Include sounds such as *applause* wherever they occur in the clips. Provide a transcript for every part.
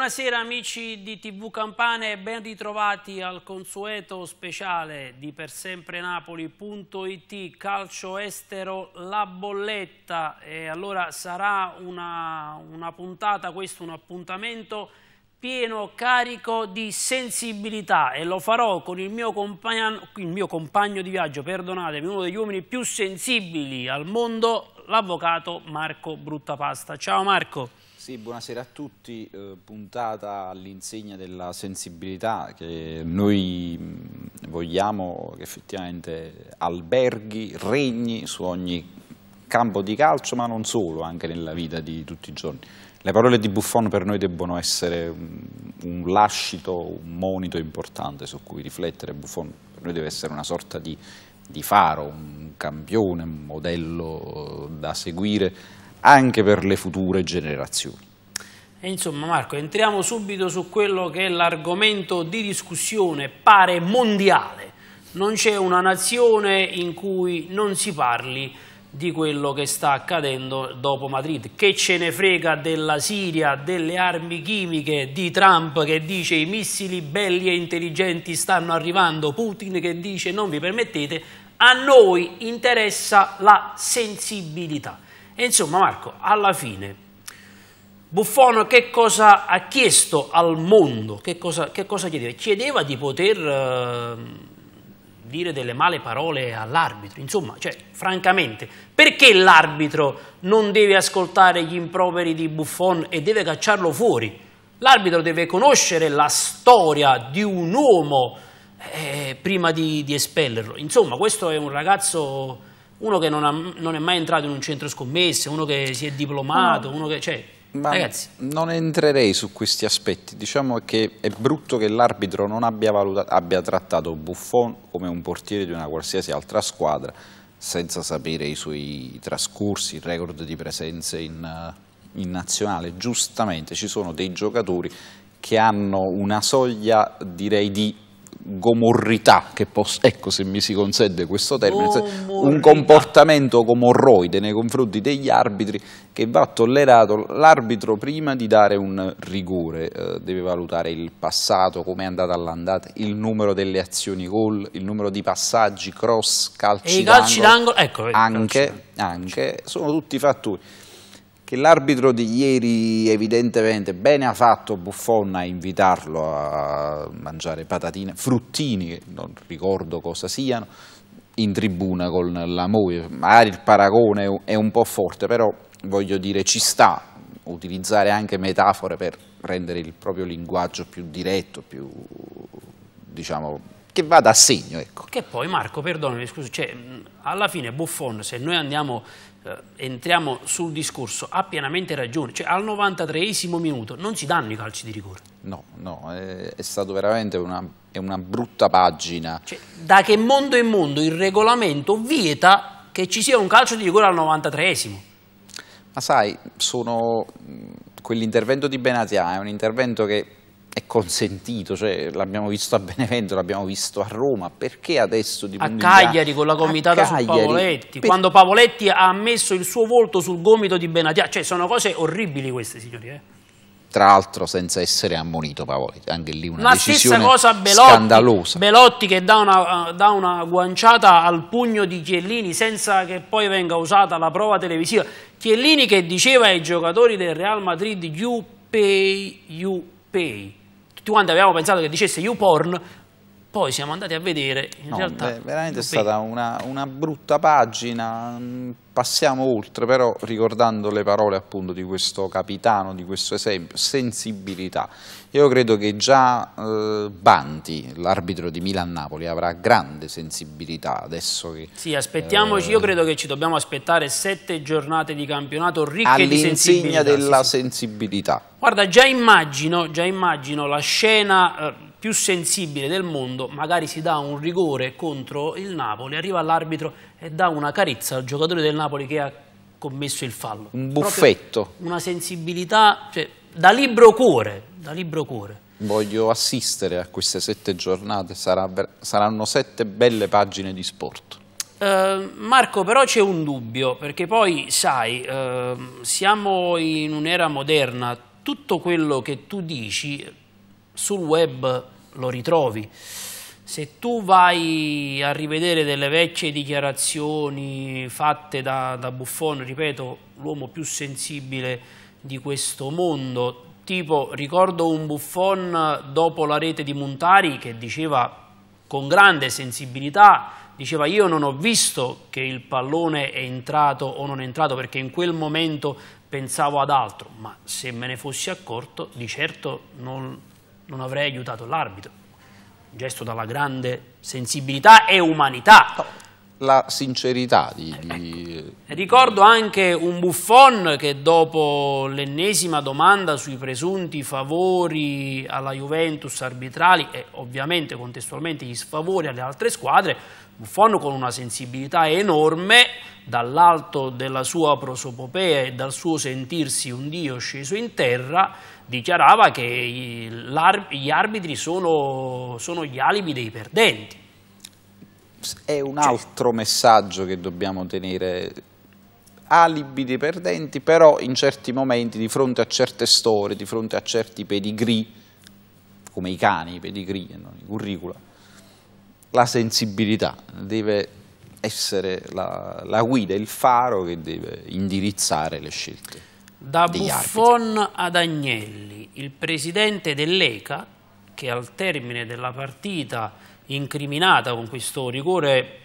Buonasera amici di TV Campane ben ritrovati al consueto speciale di per sempre Napoli.it calcio estero la bolletta e allora sarà una, una puntata, questo un appuntamento pieno carico di sensibilità e lo farò con il mio, il mio compagno di viaggio, perdonatemi, uno degli uomini più sensibili al mondo, l'avvocato Marco Bruttapasta. Ciao Marco. Sì, buonasera a tutti, eh, puntata all'insegna della sensibilità che noi mm, vogliamo che effettivamente alberghi, regni su ogni campo di calcio, ma non solo, anche nella vita di tutti i giorni. Le parole di Buffon per noi debbono essere un, un lascito, un monito importante su cui riflettere. Buffon per noi deve essere una sorta di, di faro, un campione, un modello eh, da seguire anche per le future generazioni. E insomma Marco, entriamo subito su quello che è l'argomento di discussione, pare mondiale. Non c'è una nazione in cui non si parli di quello che sta accadendo dopo Madrid. Che ce ne frega della Siria, delle armi chimiche, di Trump che dice i missili belli e intelligenti stanno arrivando, Putin che dice non vi permettete, a noi interessa la sensibilità. E insomma Marco, alla fine Buffon che cosa ha chiesto al mondo? Che cosa, che cosa chiedeva? Chiedeva di poter eh, dire delle male parole all'arbitro, insomma, cioè, francamente, perché l'arbitro non deve ascoltare gli improperi di Buffon e deve cacciarlo fuori? L'arbitro deve conoscere la storia di un uomo eh, prima di, di espellerlo. Insomma, questo è un ragazzo uno che non, ha, non, è mai entrato in un centro scommesse, uno che si è diplomato, uno che... Cioè, ma Ragazzi. non entrerei su questi aspetti, diciamo che è brutto che l'arbitro non abbia, valutato, abbia trattato Buffon come un portiere di una qualsiasi altra squadra senza sapere i suoi trascorsi, il record di presenze in, in nazionale. Giustamente ci sono dei giocatori che hanno una soglia direi di gomorrità, che posso, ecco se mi si consente questo termine, gomorrità. un comportamento gomorroide nei confronti degli arbitri che va tollerato, l'arbitro prima di dare un rigore eh, deve valutare il passato, come è andata all'andata, il numero delle azioni gol, il numero di passaggi, cross, calci, e i d'angolo, ecco, anche, anche, sono tutti fattori che l'arbitro di ieri evidentemente bene ha fatto Buffon a invitarlo a mangiare patatine, fruttini, che non ricordo cosa siano, in tribuna con la moglie. Magari il paragone è un po' forte, però voglio dire ci sta utilizzare anche metafore per rendere il proprio linguaggio più diretto, più diciamo che vada a segno. Ecco. Che poi Marco, perdonami, scusi, cioè, alla fine Buffon, se noi andiamo, eh, entriamo sul discorso, ha pienamente ragione, cioè al 93esimo minuto non si danno i calci di rigore. No, no, è, è stata veramente una, è una, brutta pagina. Cioè, da che mondo è mondo il regolamento vieta che ci sia un calcio di rigore al 93esimo? Ma sai, sono quell'intervento di Benatia, è un intervento che è consentito, cioè, l'abbiamo visto a Benevento, l'abbiamo visto a Roma, perché adesso di A Cagliari con la comitata su Pavoletti, per... quando Pavoletti ha messo il suo volto sul gomito di Benatia, cioè sono cose orribili queste signori, eh? Tra l'altro senza essere ammonito Pavoletti, anche lì una la decisione cosa Belotti, scandalosa. Belotti che dà una, dà una guanciata al pugno di Chiellini senza che poi venga usata la prova televisiva. Chiellini che diceva ai giocatori del Real Madrid you pay, you pay tu quando avevamo pensato che dicesse YouPorn, poi siamo andati a vedere, in no, realtà... Beh, veramente è stata una, una, brutta pagina, passiamo oltre, però ricordando le parole appunto di questo capitano, di questo esempio, sensibilità. Io credo che già eh, Banti, l'arbitro di Milan-Napoli, avrà grande sensibilità adesso che... Sì, aspettiamoci, eh, io credo che ci dobbiamo aspettare sette giornate di campionato ricche di sensibilità. All'insegna della sì, sensibilità. Guarda, già immagino, già immagino la scena... Eh, più sensibile del mondo, magari si dà un rigore contro il Napoli, arriva l'arbitro e dà una carezza al giocatore del Napoli che ha commesso il fallo. Un buffetto. Proprio una sensibilità, cioè, da libro cuore, da libro cuore. Voglio assistere a queste sette giornate, sarà, saranno sette belle pagine di sport. Eh, Marco, però c'è un dubbio, perché poi, sai, eh, siamo in un'era moderna, tutto quello che tu dici sul web lo ritrovi. Se tu vai a rivedere delle vecchie dichiarazioni fatte da, da Buffon, ripeto, l'uomo più sensibile di questo mondo, tipo ricordo un Buffon dopo la rete di Montari che diceva con grande sensibilità, diceva io non ho visto che il pallone è entrato o non è entrato perché in quel momento pensavo ad altro, ma se me ne fossi accorto di certo non, non avrei aiutato l'arbitro. Un gesto dalla grande sensibilità e umanità. La sincerità di... di... Eh, ecco. Ricordo anche un buffon che dopo l'ennesima domanda sui presunti favori alla Juventus arbitrali e ovviamente contestualmente gli sfavori alle altre squadre, Buffon con una sensibilità enorme dall'alto della sua prosopopea e dal suo sentirsi un dio sceso in terra dichiarava che gli arbitri sono, sono gli alibi dei perdenti. È un cioè, altro messaggio che dobbiamo tenere alibi dei perdenti, però in certi momenti, di fronte a certe storie, di fronte a certi pedigree, come i cani, i pedigree, non i curricula, la sensibilità deve essere la, la guida, il faro che deve indirizzare le scelte. Da Buffon arbitri. ad Agnelli, il presidente dell'ECA, che al termine della partita incriminata con questo rigore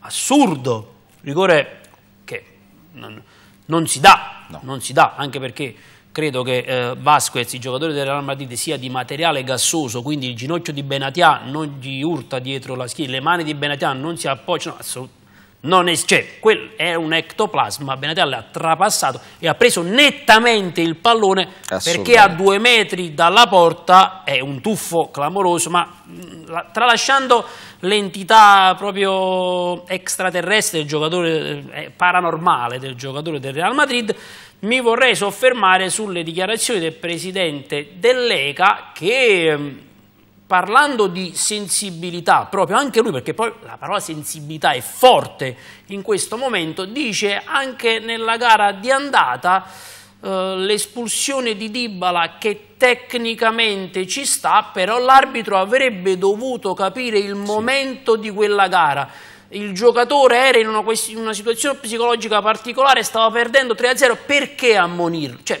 assurdo, rigore che non, non si dà, no. non si dà, anche perché credo che eh, Vasquez, il giocatore del Real Madrid, sia di materiale gassoso, quindi il ginocchio di Benatia non gli urta dietro la schiena, le mani di Benatia non si appoggiano assolutamente non è, cioè, quel è un ectoplasma, Benatelli ha trapassato e ha preso nettamente il pallone perché a due metri dalla porta è un tuffo clamoroso, ma mm, tralasciando l'entità proprio extraterrestre del giocatore eh, eh, paranormale del giocatore del Real Madrid, mi vorrei soffermare sulle dichiarazioni del presidente dell'ECA che mm, parlando di sensibilità, proprio anche lui, perché poi la parola sensibilità è forte in questo momento, dice anche nella gara di andata eh, l'espulsione di Dibala che tecnicamente ci sta, però l'arbitro avrebbe dovuto capire il momento di quella gara. Il giocatore era in una, in una situazione psicologica particolare, stava perdendo 3-0, perché ammonirlo? Cioè,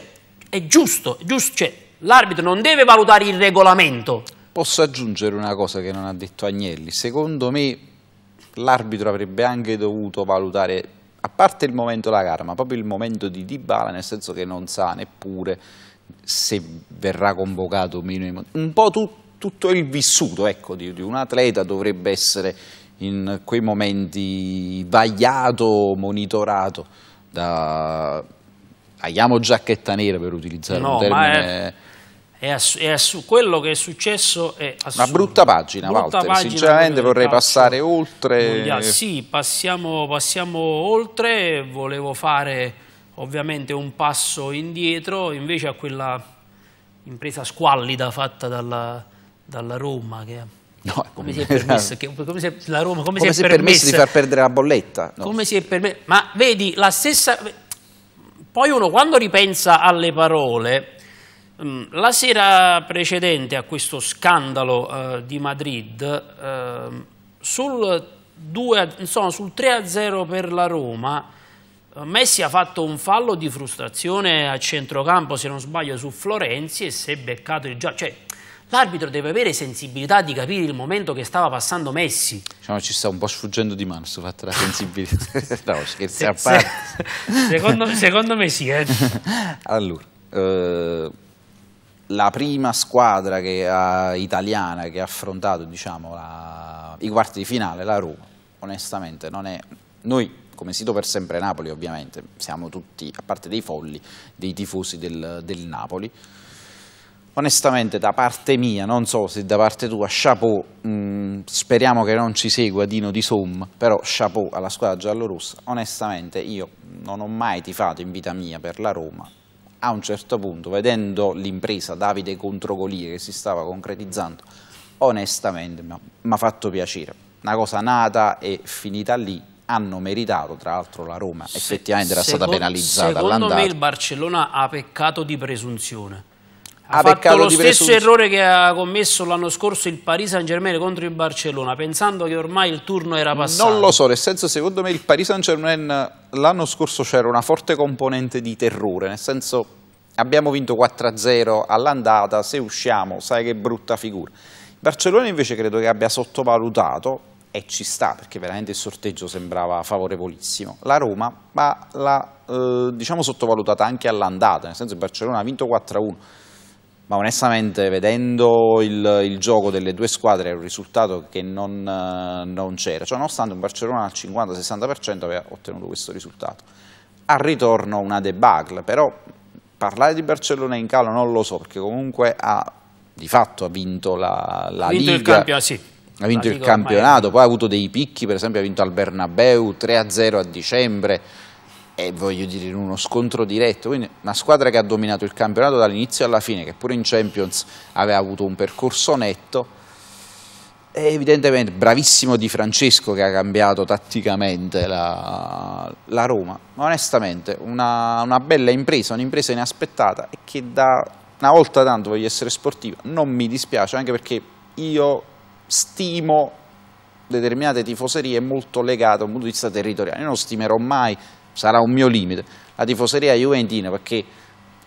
è giusto, è giusto cioè, l'arbitro non deve valutare il regolamento, Posso aggiungere una cosa che non ha detto Agnelli. Secondo me l'arbitro avrebbe anche dovuto valutare, a parte il momento della gara, ma proprio il momento di Dybala, nel senso che non sa neppure se verrà convocato o meno. Un po' tu, tutto il vissuto ecco, di, di un atleta dovrebbe essere in quei momenti vagliato, monitorato da tagliamo giacchetta nera per utilizzare no, un termine è... È è quello che è successo è assurdo. Una brutta pagina, brutta Walter, pagina sinceramente vorrei passare oltre. Mondiale. Sì, passiamo, passiamo oltre, volevo fare ovviamente un passo indietro invece a quella impresa squallida fatta dalla, dalla Roma che No, come, si è permesso, *laughs* che, come si la Roma, come, come si è, permesso di far perdere la bolletta? No. Come si è permesso? Ma vedi, la stessa... Poi uno quando ripensa alle parole, Mm, la sera precedente a questo scandalo eh, di Madrid, eh, sul, 3-0 per la Roma, eh, Messi ha fatto un fallo di frustrazione a centrocampo, se non sbaglio, su Florenzi e si è beccato il giallo. Cioè, l'arbitro deve avere sensibilità di capire il momento che stava passando Messi. Diciamo, ci sta un po' sfuggendo di mano questo fatto della *laughs* sensibilità. *laughs* no, scherzi se, a parte. Se, secondo, secondo, me sì. Eh. *laughs* allora, eh, la prima squadra che ha, eh, italiana che ha affrontato diciamo, la, i quarti di finale, la Roma, onestamente non è... Noi come sito per sempre Napoli ovviamente, siamo tutti, a parte dei folli, dei tifosi del, del Napoli. Onestamente da parte mia, non so se da parte tua, chapeau, mh, mm, speriamo che non ci segua Dino di Somme, però chapeau alla squadra giallorossa, onestamente io non ho mai tifato in vita mia per la Roma, a un certo punto, vedendo l'impresa Davide contro Golia che si stava concretizzando, onestamente mi ha fatto piacere. Una cosa nata e finita lì, hanno meritato, tra l'altro la Roma effettivamente Se, era stata secondo, penalizzata Secondo me il Barcellona ha peccato di presunzione ha, ha fatto lo stesso Veretout. errore che ha commesso l'anno scorso il Paris Saint Germain contro il Barcellona, pensando che ormai il turno era passato. Non lo so, nel senso secondo me il Paris Saint Germain l'anno scorso c'era una forte componente di terrore, nel senso abbiamo vinto 4-0 all'andata, se usciamo sai che brutta figura. Il Barcellona invece credo che abbia sottovalutato e ci sta perché veramente il sorteggio sembrava favorevolissimo. La Roma ma l'ha eh, diciamo sottovalutata anche all'andata, nel senso il Barcellona ha vinto 4-1 ma onestamente vedendo il, il, gioco delle due squadre è un risultato che non, eh, non c'era, cioè, nonostante un Barcellona al 50-60% aveva ottenuto questo risultato. Al ritorno una debacle, però parlare di Barcellona in calo non lo so, perché comunque ha di fatto ha vinto la, la vinto Liga. Il campionato, sì. Ha vinto il campionato, ormai. poi ha avuto dei picchi, per esempio ha vinto al Bernabeu 3-0 a dicembre, e voglio dire in uno scontro diretto, quindi una squadra che ha dominato il campionato dall'inizio alla fine, che pure in Champions aveva avuto un percorso netto, e evidentemente bravissimo Di Francesco che ha cambiato tatticamente la, la Roma, ma onestamente una, una bella impresa, un'impresa inaspettata e che da una volta tanto voglio essere sportiva, non mi dispiace, anche perché io stimo determinate tifoserie molto legate a un punto di vista territoriale, io non stimerò mai sarà un mio limite, la tifoseria juventina, perché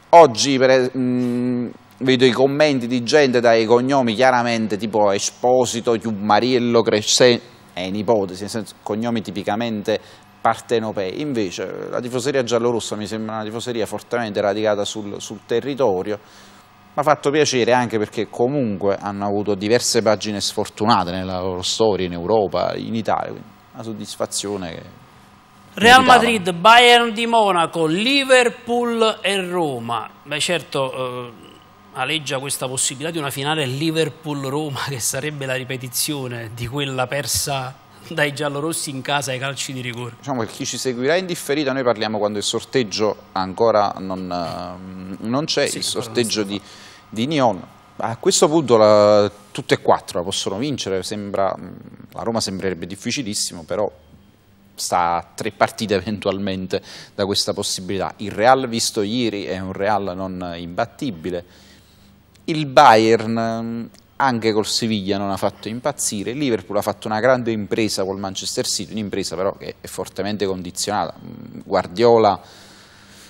oggi per, mh, mm, vedo i commenti di gente dai cognomi chiaramente tipo Esposito, Chiumariello, Crescenti, eh, è in ipotesi, nel senso cognomi tipicamente partenopei, invece la tifoseria giallorossa mi sembra una tifoseria fortemente radicata sul, sul territorio, mi ha fatto piacere anche perché comunque hanno avuto diverse pagine sfortunate nella loro storia in Europa, in Italia, quindi una soddisfazione che Real Madrid, Bayern di Monaco, Liverpool e Roma. Beh certo, eh, aleggia questa possibilità di una finale Liverpool-Roma che sarebbe la ripetizione di quella persa dai giallorossi in casa ai calci di rigore. Diciamo che chi ci seguirà in differita, noi parliamo quando il sorteggio ancora non, eh, non c'è, sì, il sorteggio di, di Nion. A questo punto la, tutte e quattro la possono vincere, sembra, mm, la Roma sembrerebbe difficilissimo, però sta a tre partite *laughs* eventualmente da questa possibilità. Il Real visto ieri è un Real non imbattibile, il Bayern anche col Siviglia non ha fatto impazzire, il Liverpool ha fatto una grande impresa col Manchester City, un'impresa però che è fortemente condizionata, Guardiola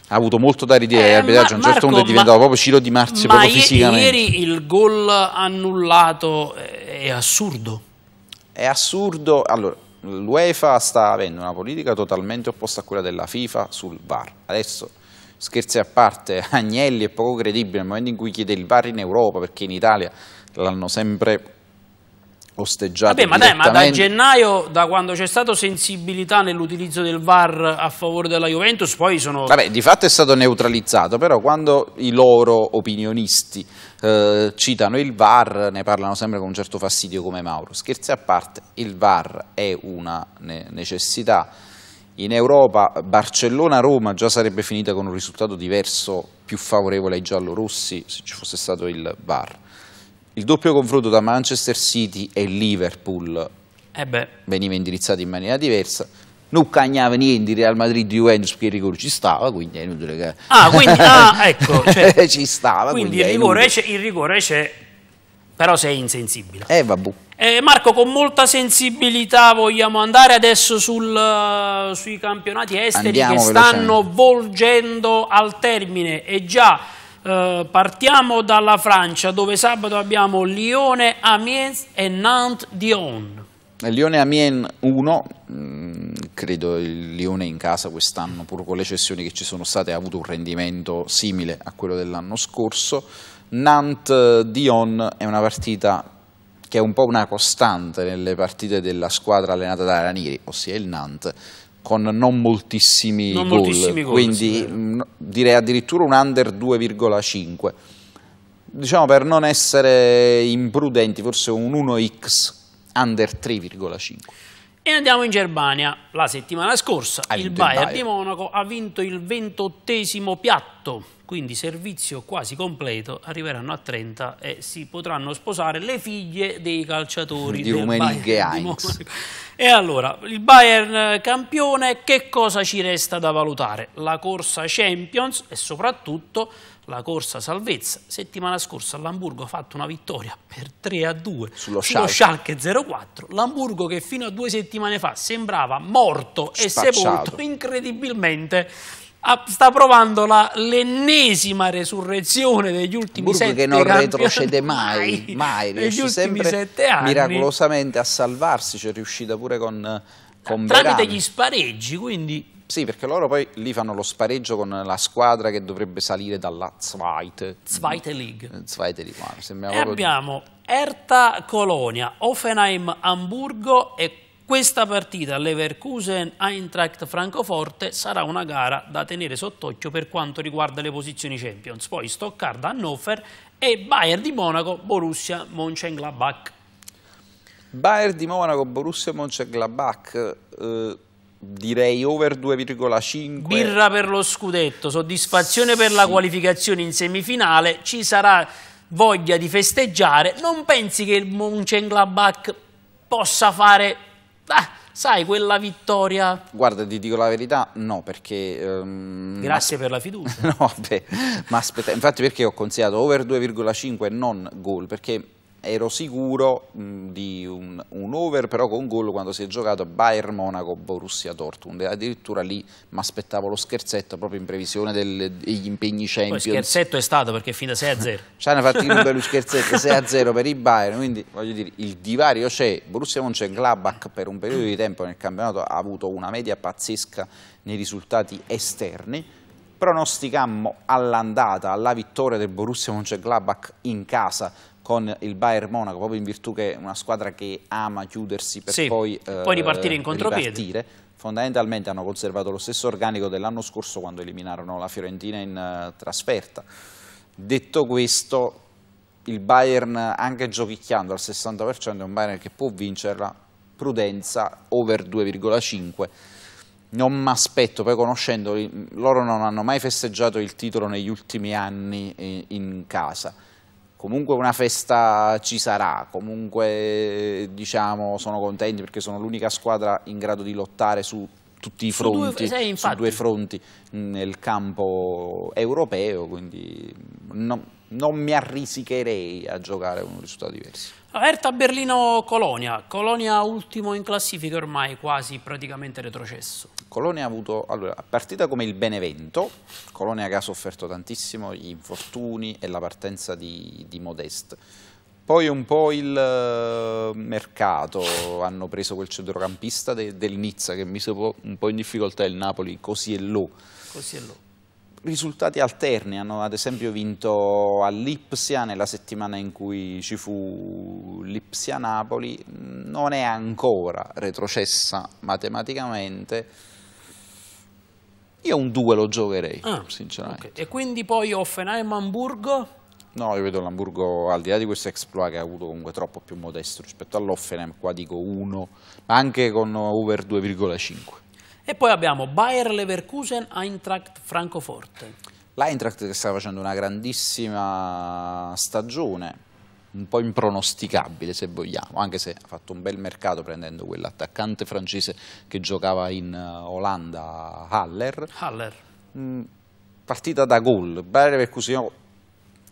ha avuto molto da ridire eh, l'arbitraggio a un certo punto è diventato proprio Ciro Di Marzio ma proprio fisicamente ieri il gol annullato è assurdo è assurdo allora l'UEFA sta avendo una politica totalmente opposta a quella della FIFA sul VAR. Adesso, scherzi a parte, *laughs* Agnelli è poco credibile nel momento in cui chiede il VAR in Europa, perché in Italia l'hanno sempre osteggiato Vabbè, ma, dai, ma da gennaio, da quando c'è stata sensibilità nell'utilizzo del VAR a favore della Juventus, poi sono... Vabbè, di fatto è stato neutralizzato, però quando i loro opinionisti eh, citano il VAR, ne parlano sempre con un certo fastidio come Mauro. Scherzi a parte, il VAR è una necessità in Europa Barcellona-Roma già sarebbe finita con un risultato diverso, più favorevole ai giallorossi se ci fosse stato il VAR. Il doppio confronto da Manchester City e Liverpool eh veniva indirizzato in maniera diversa. Non cagnava niente Real Madrid Juventus che il rigore ci stava, quindi è inutile che... Ah, quindi, *laughs* ah, ecco, cioè, *laughs* ci stava. Quindi, quindi il rigore c'è, però sei insensibile. Eh, vabbè. Eh, Marco, con molta sensibilità vogliamo andare adesso sul, uh, sui campionati esteri Andiamo che stanno volgendo al termine e già eh, partiamo dalla Francia, dove sabato abbiamo Lione, Amiens e Nantes-Dion. Lione Amiens 1, mm, credo il Lione in casa quest'anno, pur con le cessioni che ci sono state, ha avuto un rendimento simile a quello dell'anno scorso. Nantes-Dion eh, è una partita che è un po' una costante nelle partite della squadra allenata da Ranieri, ossia il Nantes, con non moltissimi, non goal, moltissimi goal, quindi mh, mm, direi addirittura un under 2,5. Diciamo per non essere imprudenti, forse un 1x under 3,5. E andiamo in Germania. La settimana scorsa il Bayern, il Bayern di Monaco ha vinto il 28 piatto, quindi servizio quasi completo, arriveranno a 30 e si potranno sposare le figlie dei calciatori di Rummenigge E allora, il Bayern campione, che cosa ci resta da valutare? La corsa Champions e soprattutto la corsa salvezza. Settimana scorsa l'Hamburgo ha fatto una vittoria per 3 a 2 sullo, sullo Schalke 04. L'Hamburgo che fino a due settimane fa sembrava morto Spacciato. e sepolto incredibilmente sta provando l'ennesima resurrezione degli ultimi Hamburgo sette anni. che non retrocede mai, mai, mai riesce sempre miracolosamente a salvarsi, c'è riuscita pure con, con tramite Verano. gli spareggi, quindi sì, perché loro poi lì fanno lo spareggio con la squadra che dovrebbe salire dalla Zweite, Zweite League. Eh, Zweite League, sembra e abbiamo Erta Colonia, Offenheim Hamburgo e questa partita Leverkusen-Eintracht Francoforte sarà una gara da tenere sott'occhio per quanto riguarda le posizioni Champions. Poi Stoccarda-Hannover e Bayern di Monaco, Borussia, Mönchengladbach. Bayern di Monaco, Borussia, Mönchengladbach... Eh direi over 2,5 birra per lo scudetto soddisfazione sì. per la qualificazione in semifinale ci sarà voglia di festeggiare non pensi che il Mönchengladbach possa fare ah, sai quella vittoria guarda ti dico la verità no perché um, grazie per la fiducia *laughs* no beh, ma aspetta infatti perché ho consigliato over 2,5 e non gol perché ero sicuro mh, di un, un, over però con gol quando si è giocato Bayern Monaco Borussia Dortmund addirittura lì mi aspettavo lo scherzetto proprio in previsione del, degli impegni Champions Poi scherzetto è stato perché fino a 6 a 0 *laughs* ci hanno fatto un bello scherzetto 6 a 0 *laughs* per i Bayern quindi voglio dire il divario c'è Borussia Mönchengladbach per un periodo di tempo nel campionato ha avuto una media pazzesca nei risultati esterni pronosticammo all'andata alla vittoria del Borussia Mönchengladbach in casa con il Bayern Monaco, proprio in virtù che è una squadra che ama chiudersi per sì, poi, eh, poi ripartire eh, in contropiede. Ripartire. Fondamentalmente hanno conservato lo stesso organico dell'anno scorso quando eliminarono la Fiorentina in uh, trasferta. Detto questo, il Bayern anche giochicchiando al 60% è un Bayern che può vincerla, prudenza over 2,5 non mi aspetto, poi conoscendoli, loro non hanno mai festeggiato il titolo negli ultimi anni eh, in casa comunque una festa ci sarà, comunque diciamo, sono contenti perché sono l'unica squadra in grado di lottare su tutti i fronti, su due, eh, su due fronti nel campo europeo, quindi non, non mi arrischierei a giocare con un risultato diverso. Aperta Berlino Colonia, Colonia ultimo in classifica ormai, quasi praticamente retrocesso. Colonia ha avuto, allora, partita come il Benevento, Colonia che ha sofferto tantissimo gli infortuni e la partenza di, di Modest. Poi un po' il eh, mercato, hanno preso quel centrocampista de, del Nizza che mise un po' in difficoltà il Napoli, così è lo. Così è lo risultati alterni, hanno ad esempio vinto all'Ipsia nella settimana in cui ci fu Lipsia-Napoli, non è ancora retrocessa matematicamente, io un 2 lo giocherei, ah, sinceramente. Okay. E quindi poi Offenheim-Hamburgo? No, io vedo l'Hamburgo, al di là di questo exploit che ha avuto comunque troppo più modesto rispetto all'Offenheim, qua dico 1, ma anche con over 2,5. E poi abbiamo Bayer Leverkusen, Eintracht Francoforte. L'Eintracht che sta facendo una grandissima stagione, un po' impronosticabile se vogliamo, anche se ha fatto un bel mercato prendendo quell'attaccante francese che giocava in eh, Olanda, Haller. Haller. Mm, partita da gol, Bayer Leverkusen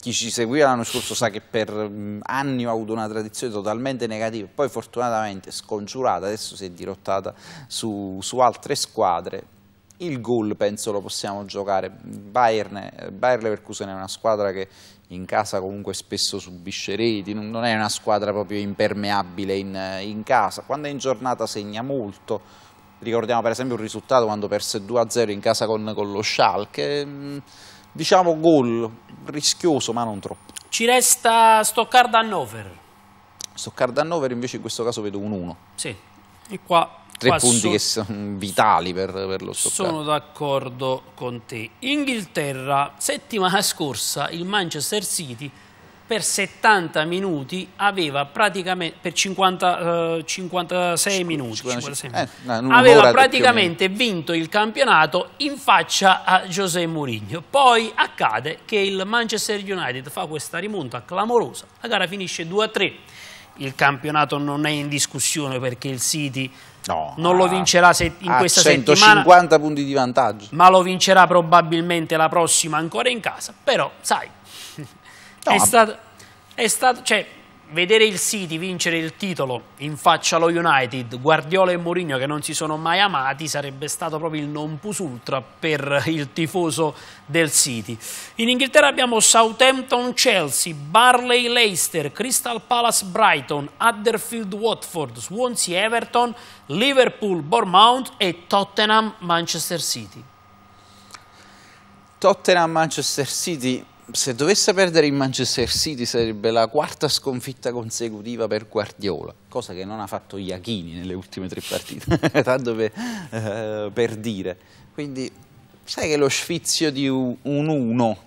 chi ci seguiva l'anno scorso sa che per mm, anni ho avuto una tradizione totalmente negativa, poi fortunatamente scongiurata, adesso si è dirottata su, su altre squadre. Il gol penso lo possiamo giocare, Bayern, Bayern Leverkusen è una squadra che in casa comunque spesso subisce reti, non è una squadra proprio impermeabile in, in casa, quando è in giornata segna molto, ricordiamo per esempio un risultato quando perse 2-0 in casa con, con lo Schalke, mm, diciamo gol rischioso ma non troppo. Ci resta Stoccarda Hannover. Stoccarda Hannover invece in questo caso vedo un 1. Sì, e qua... Tre qua punti so, che sono vitali per, per lo Stoccarda. Sono d'accordo con te. Inghilterra, settimana scorsa il Manchester City per 70 minuti aveva praticamente per 50, eh, 56 minuti, 56 eh, no, aveva praticamente vinto il campionato in faccia a José Mourinho poi accade che il Manchester United fa questa rimonta clamorosa la gara finisce 2-3 il campionato non è in discussione perché il City No, non lo vincerà se in questa 150 settimana 150 punti di vantaggio ma lo vincerà probabilmente la prossima ancora in casa però sai No, è, stato, è stato, cioè, vedere il City vincere il titolo in faccia allo United, Guardiola e Mourinho che non si sono mai amati, sarebbe stato proprio il non plus ultra per il tifoso del City. In Inghilterra abbiamo Southampton-Chelsea, Barley-Leicester, Crystal Palace-Brighton, Huddersfield-Watford, Swansea-Everton, Liverpool-Bournemouth e Tottenham-Manchester City. Tottenham-Manchester City se dovesse perdere in Manchester City sarebbe la quarta sconfitta consecutiva per Guardiola, cosa che non ha fatto Iachini nelle ultime tre partite, *laughs* tanto per, eh, per, dire. Quindi sai che lo sfizio di un 1,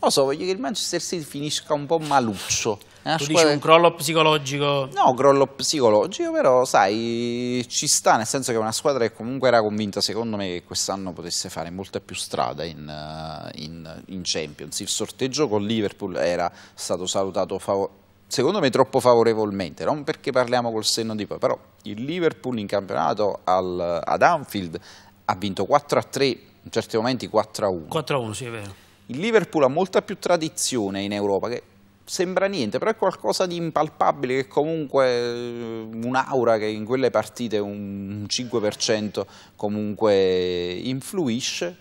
lo so, voglio che il Manchester City finisca un po' maluccio una eh, tu scuola... dici un crollo psicologico? No, crollo psicologico, però sai, ci sta, nel senso che è una squadra che comunque era convinta, secondo me, che quest'anno potesse fare molta più strada in, eh, in, in Champions. Il sorteggio con Liverpool era stato salutato favorevolmente secondo me troppo favorevolmente, non perché parliamo col senno di poi, però il Liverpool in campionato al, ad Anfield ha vinto 4 a 3, in certi momenti 4 a 1. 4 a 1, sì, è vero. Il Liverpool ha molta più tradizione in Europa, che sembra niente, però è qualcosa di impalpabile che comunque eh, un'aura che in quelle partite un 5% comunque influisce.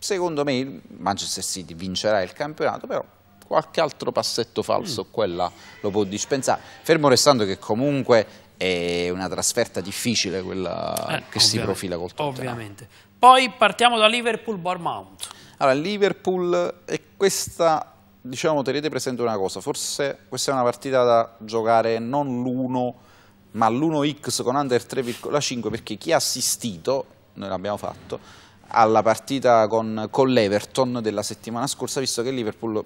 Secondo me il Manchester City vincerà il campionato, però qualche altro passetto falso mm. quella lo può dispensare. Fermo restando che comunque è una trasferta difficile quella eh, che si profila col Tottenham. Ovviamente. Poi partiamo da Liverpool-Bournemouth. Allora, Liverpool e questa diciamo tenete presente una cosa, forse questa è una partita da giocare non l'1 ma l'1x con under 3,5 perché chi ha assistito, noi l'abbiamo fatto, alla partita con, con l'Everton della settimana scorsa, visto che Liverpool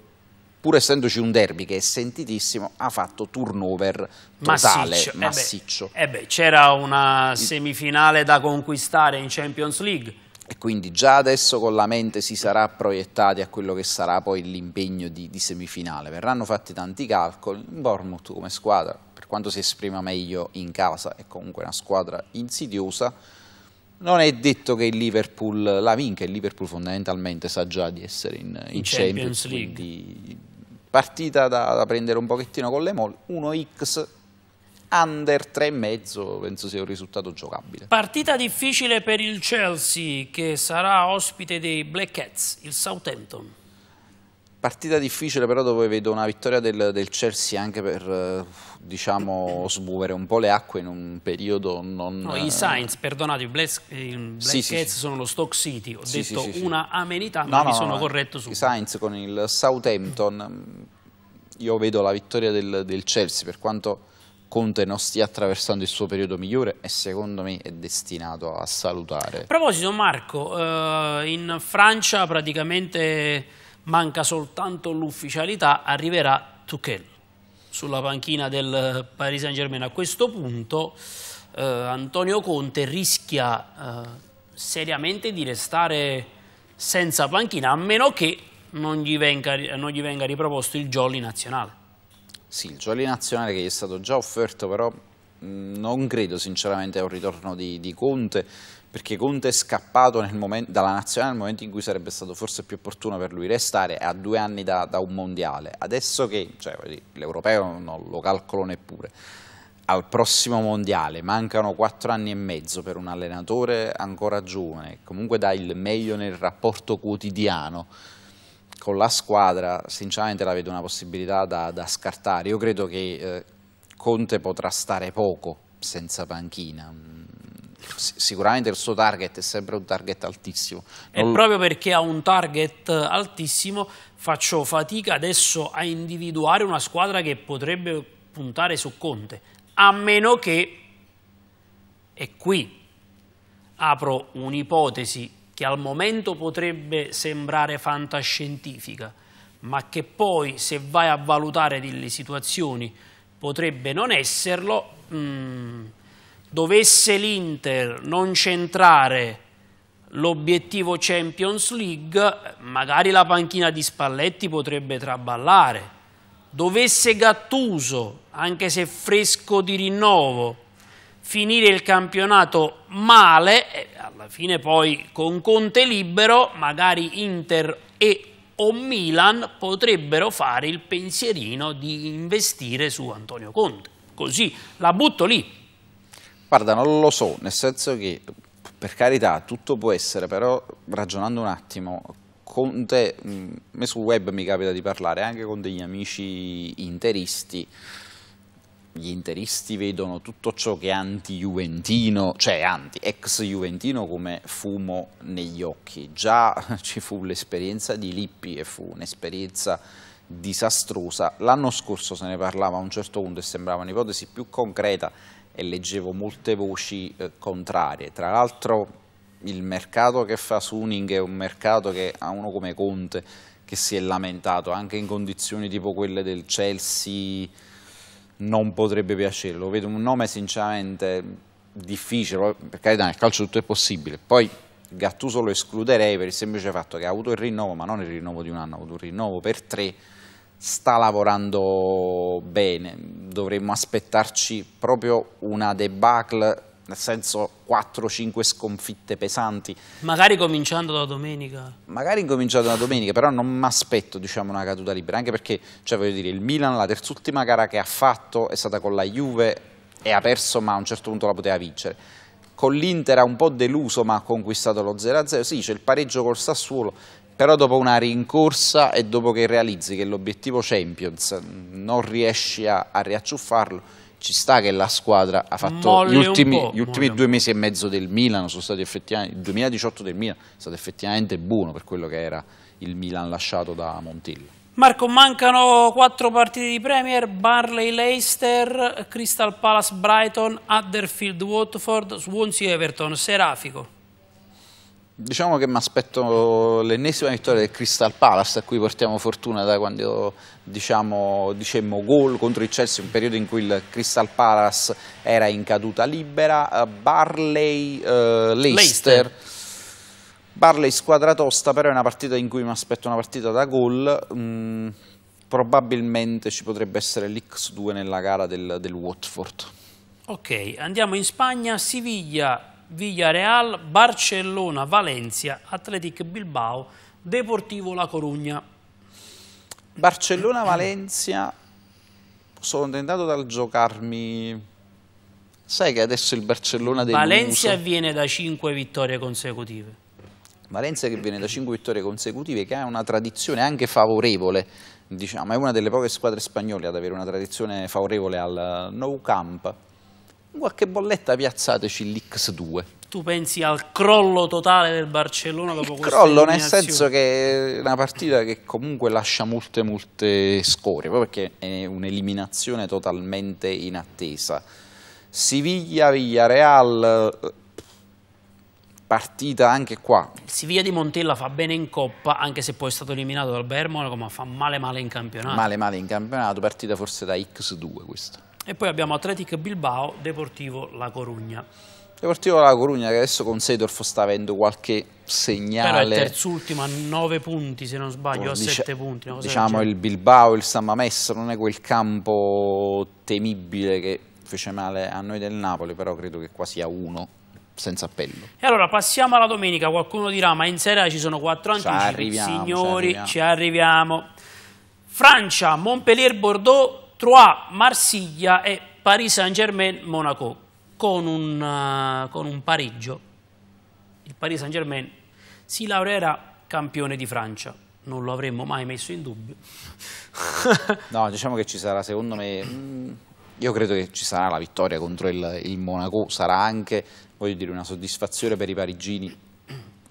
pur essendoci un derby che è sentitissimo, ha fatto turnover totale, massiccio. Eh massiccio. Eh c'era una semifinale da conquistare in Champions League e quindi già adesso con la mente si sarà proiettati a quello che sarà poi l'impegno di, di, semifinale. Verranno fatti tanti calcoli, Bournemouth come squadra, per quanto si esprima meglio in casa, è comunque una squadra insidiosa, non è detto che il Liverpool la vinca, il Liverpool fondamentalmente sa già di essere in, in, in Champions, Champions League. partita da, da prendere un pochettino con le mol, 1x under 3,5 penso sia un risultato giocabile. Partita difficile per il Chelsea che sarà ospite dei Black Cats, il Southampton. Partita difficile però dove vedo una vittoria del, del Chelsea anche per eh, diciamo smuovere un po' le acque in un periodo non... No, eh, i Sainz, perdonate, i Black, i Black sì, sì, sono lo Stock City, ho sì, detto una amenità no, ma no, mi sono no, corretto su. I Sainz con il Southampton, io vedo la vittoria del, del Chelsea per quanto Conte non stia attraversando il suo periodo migliore e secondo me è destinato a salutare. A proposito Marco, eh, in Francia praticamente manca soltanto l'ufficialità, arriverà Tuchel sulla panchina del Paris Saint Germain. A questo punto eh, Antonio Conte rischia eh, seriamente di restare senza panchina, a meno che non gli venga, non gli venga riproposto il jolly nazionale. Sì, il gioiello nazionale che gli è stato già offerto però non credo sinceramente a un ritorno di, di Conte perché Conte è scappato momento, dalla nazionale nel momento in cui sarebbe stato forse più opportuno per lui restare a due anni da, da un mondiale adesso che cioè, l'europeo non lo calcolo neppure al prossimo mondiale mancano quattro anni e mezzo per un allenatore ancora giovane comunque dà il meglio nel rapporto quotidiano con la squadra sinceramente la vedo una possibilità da, da scartare. Io credo che eh, Conte potrà stare poco senza panchina. Mm, sicuramente il suo target è sempre un target altissimo. Non... E proprio perché ha un target altissimo faccio fatica adesso a individuare una squadra che potrebbe puntare su Conte, a meno che, e qui apro un'ipotesi che al momento potrebbe sembrare fantascientifica, ma che poi se vai a valutare delle situazioni potrebbe non esserlo, mh, mm, dovesse l'Inter non centrare l'obiettivo Champions League, magari la panchina di Spalletti potrebbe traballare. Dovesse Gattuso, anche se fresco di rinnovo, finire il campionato male, alla fine poi con Conte libero, magari Inter e o Milan potrebbero fare il pensierino di investire su Antonio Conte. Così la butto lì. Guarda, non lo so, nel senso che per carità tutto può essere, però ragionando un attimo, Conte, mm, me sul web mi capita di parlare anche con degli amici interisti, gli interisti vedono tutto ciò che è anti-juventino, cioè anti-ex juventino come fumo negli occhi. Già *laughs* ci fu l'esperienza di Lippi e fu un'esperienza disastrosa. L'anno scorso se ne parlava a un certo punto e sembrava un'ipotesi più concreta e leggevo molte voci eh, contrarie. Tra l'altro il mercato che fa Suning è un mercato che ha uno come Conte che si è lamentato anche in condizioni tipo quelle del Chelsea non potrebbe piacere, lo vedo un nome sinceramente difficile, per carità nel calcio tutto è possibile, poi Gattuso lo escluderei per il semplice fatto che ha avuto il rinnovo, ma non il rinnovo di un anno, ha avuto un rinnovo per tre, sta lavorando bene, dovremmo aspettarci proprio una debacle nel senso 4-5 sconfitte pesanti. Magari cominciando da domenica. Magari incominciando da domenica, però non mi aspetto diciamo, una caduta libera, anche perché cioè, dire, il Milan la terz'ultima gara che ha fatto è stata con la Juve e ha perso ma a un certo punto la poteva vincere. Con l'Inter ha un po' deluso ma ha conquistato lo 0-0, sì c'è il pareggio col Sassuolo, però dopo una rincorsa e dopo che realizzi che l'obiettivo Champions non riesci a, a riacciuffarlo, ci sta che la squadra ha fatto Molle gli ultimi, gli ultimi due mesi e mezzo del Milan, sono stati effettivamente, il 2018 del Milan è stato effettivamente buono per quello che era il Milan lasciato da Montilla. Marco, mancano quattro partite di Premier, Barley-Leicester, Crystal Palace-Brighton, Adderfield watford Swansea-Everton, Serafico. Diciamo che mi aspetto l'ennesima vittoria del Crystal Palace, a cui portiamo fortuna da quando diciamo, dicemmo gol contro il Chelsea, un periodo in cui il Crystal Palace era in caduta libera. Eh, Barley, eh, Leicester. Leicester. Barley squadra tosta, però è una partita in cui mi aspetto una partita da gol. Mm, probabilmente ci potrebbe essere l'X2 nella gara del, del Watford. Ok, andiamo in Spagna, Siviglia Villareal, Barcellona, Valencia, Atletic Bilbao, Deportivo La Corugna. Barcellona, Valencia, sono tentato dal giocarmi... Sai che adesso il Barcellona dei Valencia viene da 5 vittorie consecutive. Valencia che viene da 5 vittorie consecutive, che ha una tradizione anche favorevole, diciamo, è una delle poche squadre spagnole ad avere una tradizione favorevole al no camp, qualche bolletta piazzateci l'X2. Tu pensi al crollo totale del Barcellona dopo questo? Crollo nel senso che è una partita che comunque lascia molte molte scorie, proprio perché è un'eliminazione totalmente inattesa. Siviglia, Villarreal partita anche qua. Il Siviglia di Montella fa bene in Coppa, anche se poi è stato eliminato dal Bayern ma fa male male in campionato. Male male in campionato, partita forse da X2 questa. E poi abbiamo Atletic Bilbao, Deportivo La Corugna. Deportivo La Corugna che adesso con Sedorf sta avendo qualche segnale. Però è terz'ultima a 9 punti se non sbaglio, oh, a 7 punti. Diciamo il Bilbao, il San Mamesso non è quel campo temibile che fece male a noi del Napoli, però credo che qua sia uno senza appello. E allora passiamo alla domenica, qualcuno dirà ma in Serie A ci sono 4 anticipi, signori ci arriviamo. Ci arriviamo. Francia, Montpellier-Bordeaux Troyes, Marsiglia e Paris Saint-Germain, Monaco, con un, uh, con un pareggio. Il Paris Saint-Germain si laureerà campione di Francia non lo avremmo mai messo in dubbio. *laughs* no, diciamo che ci sarà, secondo me, mm, io credo che ci sarà la vittoria contro il, il Monaco, sarà anche, voglio dire, una soddisfazione per i parigini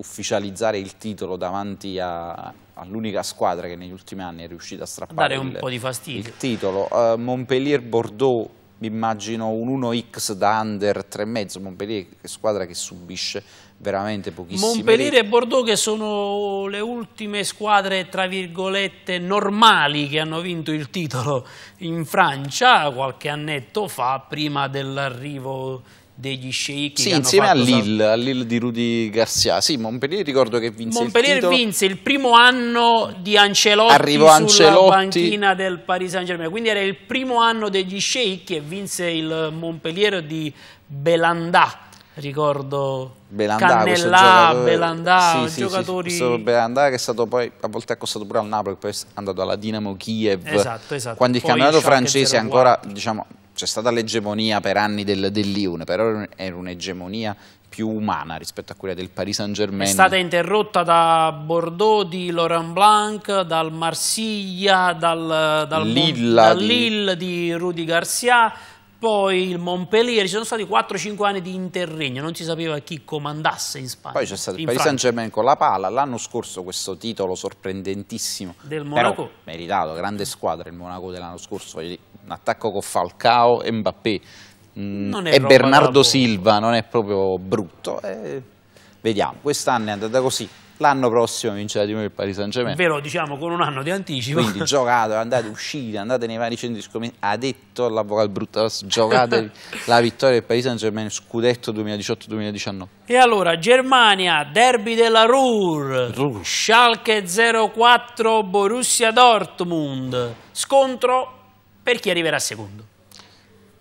ufficializzare il titolo davanti all'unica squadra che negli ultimi anni è riuscita a strappare un il, il, titolo. Uh, eh, Montpellier-Bordeaux mi immagino un 1x da under 3,5 Montpellier che squadra che subisce veramente pochissime Montpellier e Bordeaux che sono le ultime squadre tra virgolette normali che hanno vinto il titolo in Francia qualche annetto fa prima dell'arrivo degli sceicchi. Sì, insieme a Lille, a Lille di Rudy Garcia. Sì, Montpellier ricordo che vinse Montpellier il titolo. vinse il primo anno di Ancelotti Arrivò Ancelotti. panchina del Paris Saint-Germain. Quindi era il primo anno degli sceicchi e vinse il Montpellier di Belandà ricordo Belandà, Cannellà, Belandà, sì, giocatori... Sì, sì. Belandà che è stato poi, a volte accostato pure al Napoli, poi è andato alla Dinamo Kiev. Esatto, esatto. Quando il poi campionato francese ancora, diciamo, c'è stata l'egemonia per anni del, dell'Iun, però era un'egemonia più umana rispetto a quella del Paris Saint Germain. È stata interrotta da Bordeaux, di Laurent Blanc, dal Marsiglia, dal, dal, Lilla, dal Lille di... di Rudy Garcia, poi il Montpellier, ci sono stati 4-5 anni di interregno, non si sapeva chi comandasse in Spagna. Poi c'è stato il Paris Saint Germain con la pala, l'anno scorso questo titolo sorprendentissimo, del Monaco. meritato, grande squadra il Monaco dell'anno scorso, un attacco con Falcao e Mbappé mm, e Bernardo Silva, non è proprio brutto, eh, vediamo, quest'anno è andata così, l'anno prossimo vincerà di noi il Paris Saint Germain. Ve lo diciamo con un anno di anticipo. Quindi *laughs* giocate, andate, uscite, andate nei vari centri Ha detto l'avvocato Bruttas, giocate *laughs* la vittoria del Paris Saint Germain, scudetto 2018-2019. E allora, Germania, derby della Ruhr, Ruhr. Schalke 04, Borussia Dortmund, scontro per chi arriverà secondo.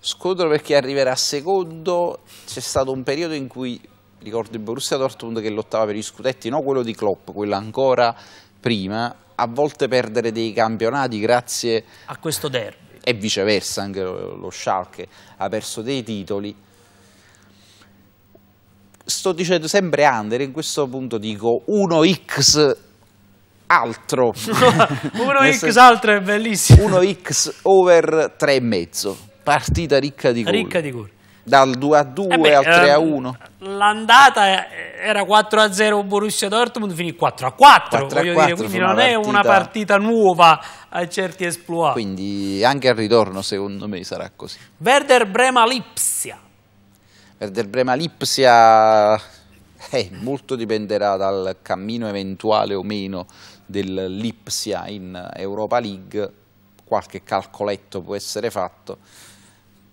Scontro per chi arriverà secondo, c'è stato un periodo in cui ricordo il Borussia Dortmund che lottava per gli scudetti, no quello di Klopp, quello ancora prima, a volte perdere dei campionati grazie a questo derby e viceversa anche lo, Schalke ha perso dei titoli sto dicendo sempre under in questo punto dico 1x altro 1x *laughs* altro è bellissimo 1x over 3,5 partita ricca di gol ricca di gol dal 2 a 2 eh beh, al 3 a 1 ehm, l'andata era 4 a 0 Borussia Dortmund finì 4 a 4, 4, a 4 dire, quindi non partita... è una partita nuova a certi esploit quindi anche al ritorno secondo me sarà così Werder Brema Lipsia Werder Brema Lipsia eh, molto dipenderà dal cammino eventuale o meno dell'Ipsia in Europa League qualche calcoletto può essere fatto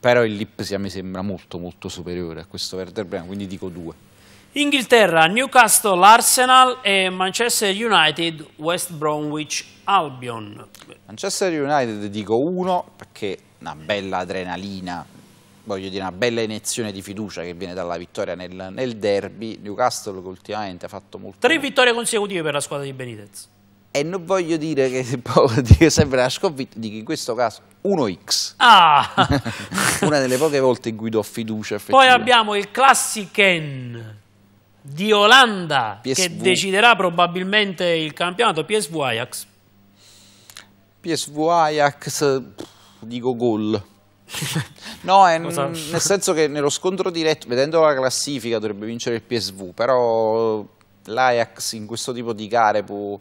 però il Lipsia mi sembra molto molto superiore a questo Werder Bremen, quindi dico due. Inghilterra, Newcastle, Arsenal e Manchester United, West Bromwich, Albion. Manchester United dico uno perché una bella adrenalina, voglio dire una bella iniezione di fiducia che viene dalla vittoria nel, nel derby. Newcastle che ultimamente ha fatto molto... Tre vittorie consecutive per la squadra di Benitez. E non voglio dire che *laughs* dire sempre la sconfitta, dico in questo caso 1x. Ah! *laughs* Una delle poche volte in cui do fiducia. Poi abbiamo il Classiken di Olanda PSV. che deciderà probabilmente il campionato PSV Ajax. PSV Ajax, dico gol. *laughs* no, nel senso che nello scontro diretto, vedendo la classifica, dovrebbe vincere il PSV, però l'Ajax in questo tipo di gare può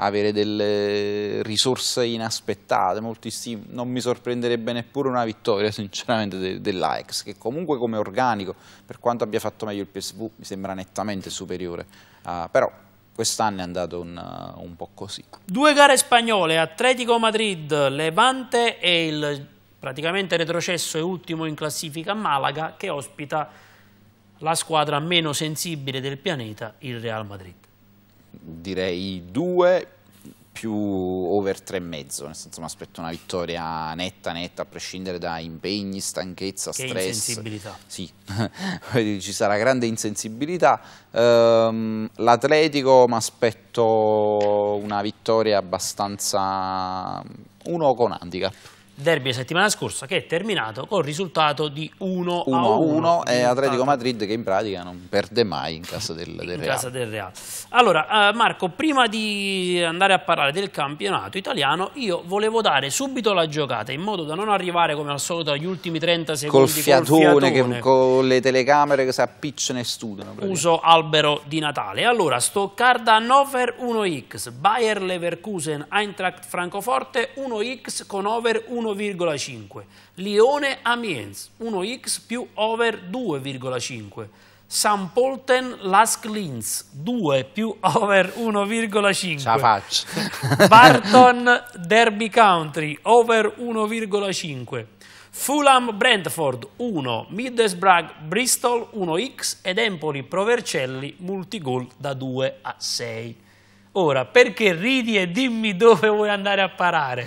avere delle risorse inaspettate, molti sì, non mi sorprenderebbe neppure una vittoria *laughs* sinceramente de dell'Ajax, che comunque come organico, per quanto abbia fatto meglio il PSV, mi sembra nettamente superiore, uh, però quest'anno è andato un, uh, un po' così. Due gare spagnole, Atletico Madrid, Levante e il praticamente retrocesso e ultimo in classifica Malaga, che ospita la squadra meno sensibile del pianeta, il Real Madrid direi due più over e mezzo, nel senso mi aspetto una vittoria netta, netta, a prescindere da impegni, stanchezza, che stress. insensibilità. Sì, *laughs* ci sarà grande insensibilità. Um, L'Atletico mi aspetto una vittoria abbastanza... uno con handicap derby settimana scorsa che è terminato col risultato di 1 1, 1 e Atletico Madrid che in pratica non perde mai in casa del, del in Real. Casa del Real. Allora eh, Marco, prima di andare a parlare del campionato italiano, io volevo dare subito la giocata in modo da non arrivare come al solito agli ultimi 30 secondi col fiatone, col fiatone. Che, con le telecamere che si appicciano e studiano. Uso albero di Natale. Allora, Stoccarda Hannover 1x, Bayer Leverkusen Eintracht Francoforte 1x con over 1 1,5, Lione Amiens 1x più over 2,5, San Polten Lask Linz 2 più over 1,5. Ce la faccio. *laughs* Barton Derby Country over 1,5. Fulham Brentford 1, Middlesbrough Bristol 1x ed Empoli Provercelli multigol da 2 a 6. Ora, perché ridi e dimmi dove vuoi andare a parare?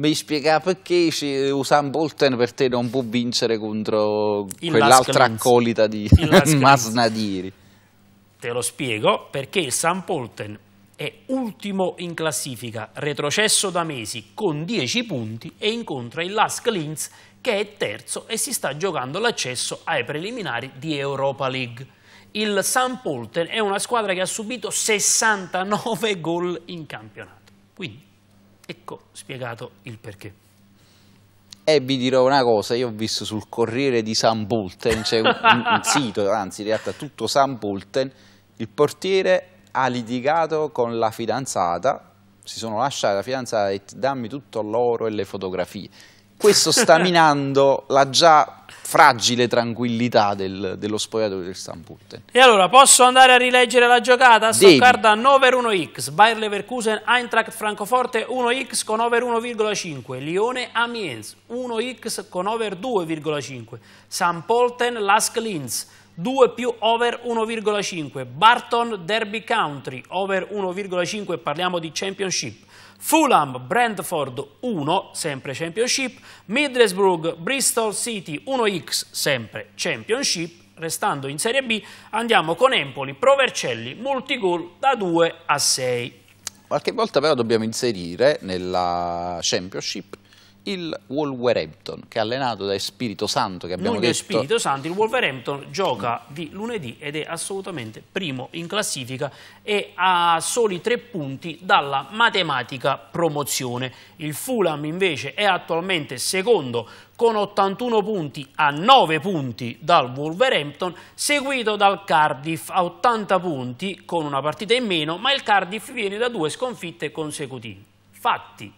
mi spiega perché Usain Bolten per te non può vincere contro quell'altra accolita di *laughs* Masnadiri? Te lo spiego, perché il San Polten è ultimo in classifica, retrocesso da mesi con 10 punti e incontra il Lask Linz che è terzo e si sta giocando l'accesso ai preliminari di Europa League. Il San Polten è una squadra che ha subito 69 gol in campionato, quindi Ecco spiegato il perché. E vi dirò una cosa, io ho visto sul Corriere di San Pulten, c'è un, un, *laughs* sito, anzi in realtà tutto San Pulten, il portiere ha litigato con la fidanzata, si sono lasciati la fidanzata e detto dammi tutto l'oro e le fotografie questo sta *laughs* minando la già fragile tranquillità del, dello spogliatoio del San Putten. E allora posso andare a rileggere la giocata? Stoccarda 9 over 1x, Bayer Leverkusen, Eintracht Francoforte 1x con over 1,5, Lione Amiens 1x con over 2,5, San Polten Lask Linz 2 più over 1,5, Barton Derby Country over 1,5 parliamo di Championship, Fulham, Brentford 1, sempre Championship, Middlesbrough, Bristol City 1x, sempre Championship, restando in Serie B andiamo con Empoli, Provercelli, multigol da 2 a 6. Qualche volta però dobbiamo inserire nella Championship il Wolverhampton, che è allenato da Spirito Santo che abbiamo Noi detto. Spirito Santo, il Wolverhampton gioca di lunedì ed è assolutamente primo in classifica e ha soli tre punti dalla matematica promozione. Il Fulham invece è attualmente secondo con 81 punti a 9 punti dal Wolverhampton, seguito dal Cardiff a 80 punti con una partita in meno, ma il Cardiff viene da due sconfitte consecutive. Fatti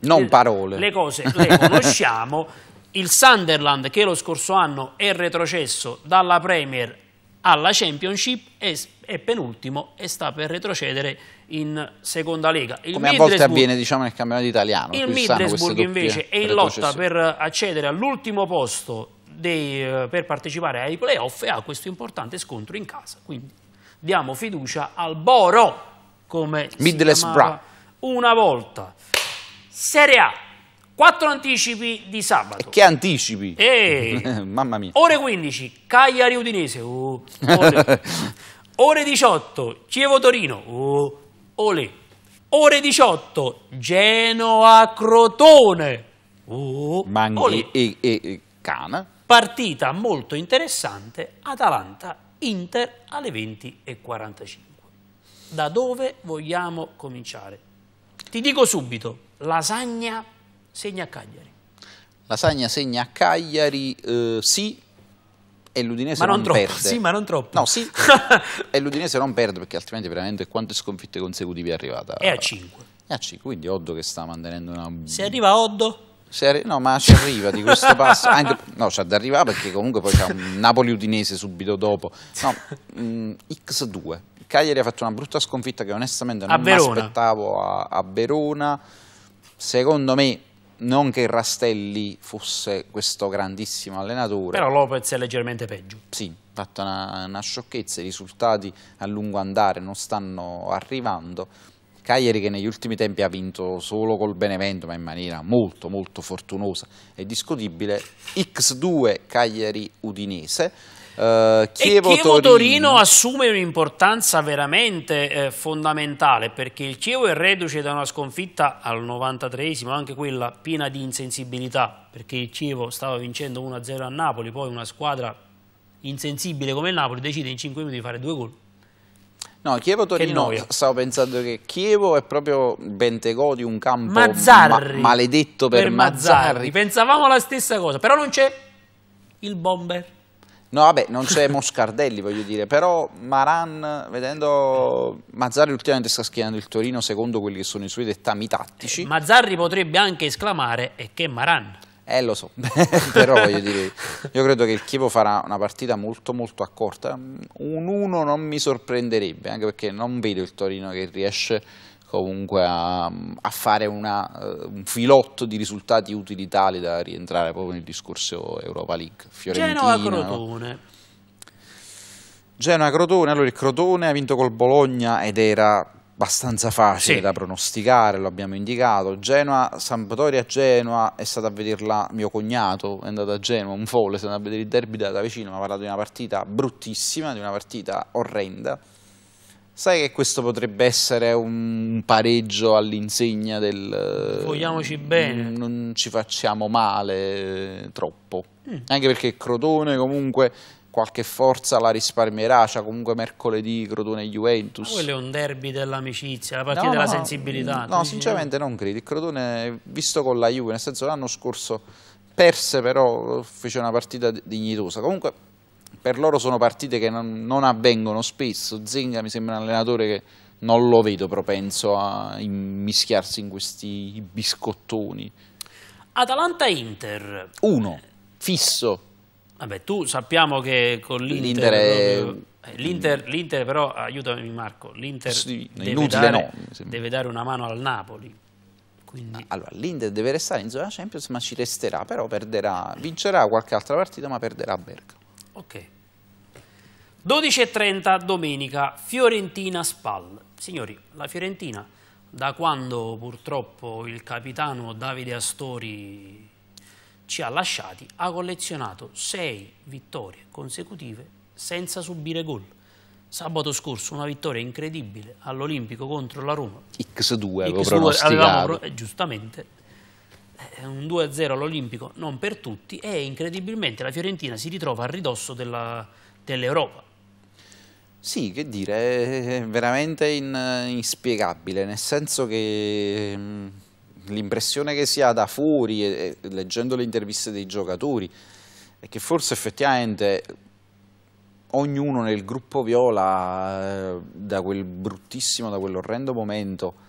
non le, parole. Le cose le *laughs* conosciamo. Il Sunderland che lo scorso anno è retrocesso dalla Premier alla Championship è, è penultimo e sta per retrocedere in seconda lega. Il Come a volte avviene diciamo, nel campionato italiano. Il Middlesbrough invece è in lotta per accedere all'ultimo posto dei, eh, per partecipare ai playoff e ha questo importante scontro in casa. Quindi diamo fiducia al Boro, come Middlesbrough. una volta. Serie A, quattro anticipi di sabato. Che anticipi? E... Eh. *laughs* Mamma mia. Ore 15, Cagliari Udinese. Uh, *laughs* Ore 18, Chievo Torino. Uh, ole. Ore 18, Genoa Crotone. Uh, Manghi e, e, e Cana. Partita molto interessante, Atalanta-Inter alle 20.45. Da dove vogliamo cominciare? Ti dico subito, Lasagna segna a Cagliari. Lasagna segna a Cagliari, eh, sì, e l'Udinese non, non perde. Sì, ma non troppo. No, sì, *laughs* e l'Udinese non perde perché altrimenti veramente quante sconfitte consecutive è arrivata? È a 5. È a 5, quindi Oddo che sta mantenendo una... Se arriva Oddo... Arri no, ma ci arriva di questo *laughs* passo. Anche, no, c'è da arrivare perché comunque poi c'è un Napoli-Udinese subito dopo. No, mh, mm, X2. Cagliari ha fatto una brutta sconfitta che onestamente non mi aspettavo a, a Verona secondo me non che Rastelli fosse questo grandissimo allenatore. Però Lopez è leggermente peggio. Sì, ha fatto una, una sciocchezza, i risultati a lungo andare non stanno arrivando. Cagliari che negli ultimi tempi ha vinto solo col Benevento, ma in maniera molto molto fortunosa e discutibile. X2 Cagliari Udinese. Uh, Chievo, Chievo Torino assume un'importanza veramente eh, fondamentale perché il Chievo è reduce da una sconfitta al 93esimo, anche quella piena di insensibilità, perché il Chievo stava vincendo 1-0 a Napoli, poi una squadra insensibile come il Napoli decide in 5 minuti di fare due gol. No, Chievo Torino, stavo pensando che Chievo è proprio Bentego di un campo Mazzarri, ma maledetto per, per Mazzarri. Mazzarri. Pensavamo la stessa cosa, però non c'è il bomber. No, vabbè, non c'è *laughs* Moscardelli, voglio dire, però Maran, vedendo Mazzarri ultimamente sta schierando il Torino secondo quelli che sono i suoi dettami tattici. Eh, Mazzarri potrebbe anche esclamare e che Maran. Eh, lo so, *laughs* però voglio dire, io credo che il Chievo farà una partita molto molto accorta. Un 1 non mi sorprenderebbe, anche perché non vedo il Torino che riesce comunque a, a fare una, eh, un filotto di risultati utili tali da rientrare proprio nel discorso Europa League. genoa Genova-Crotone. genoa Genova-Crotone, allora il Crotone ha vinto col Bologna ed era abbastanza facile sì. da pronosticare, lo abbiamo indicato. Genoa, Sampdoria Genoa è stato a vederla mio cognato, è andato a Genoa, un folle, è andato a vedere il derby da, da vicino, mi ha parlato di una partita bruttissima, di una partita orrenda. Sai che questo potrebbe essere un pareggio all'insegna del... Eh, Vogliamoci bene. Non ci facciamo male eh, troppo. Mm. Anche perché Crotone comunque qualche forza la risparmierà, c'è cioè comunque mercoledì Crotone e Juventus. quello è un derby dell'amicizia, la partita no, della no, sensibilità. No, eh? sinceramente non credo. Crotone, visto con la Juve, nel senso l'anno scorso perse però, fece una partita dignitosa. Comunque per loro sono partite che non, non avvengono spesso, Zinga mi sembra un allenatore che non lo vedo propenso a mischiarsi in questi biscottoni. Atalanta-Inter. Uno, fisso. Vabbè, tu sappiamo che con l'Inter... L'Inter, eh, però, aiutami Marco, l'Inter sì, deve, dare, no, deve dare una mano al Napoli. Quindi... Ah, allora, l'Inter deve restare in zona Champions, ma ci resterà, però perderà, vincerà qualche altra partita, ma perderà a Bergamo. Ok. 12.30 domenica, Fiorentina-Spal. Signori, la Fiorentina, da quando purtroppo il capitano Davide Astori ci ha lasciati, ha collezionato 6 vittorie consecutive senza subire gol. Sabato scorso una vittoria incredibile all'Olimpico contro la Roma. X2 avevo X2 pronosticato. Avevamo, eh, giustamente, eh, un 2-0 all'Olimpico non per tutti e incredibilmente la Fiorentina si ritrova a ridosso dell'Europa. Dell sì, che dire, è veramente in, inspiegabile, nel senso che mm, l'impressione che si ha da fuori, e, e, leggendo le interviste dei giocatori, è che forse effettivamente ognuno nel gruppo viola, eh, da quel bruttissimo, da quell'orrendo momento,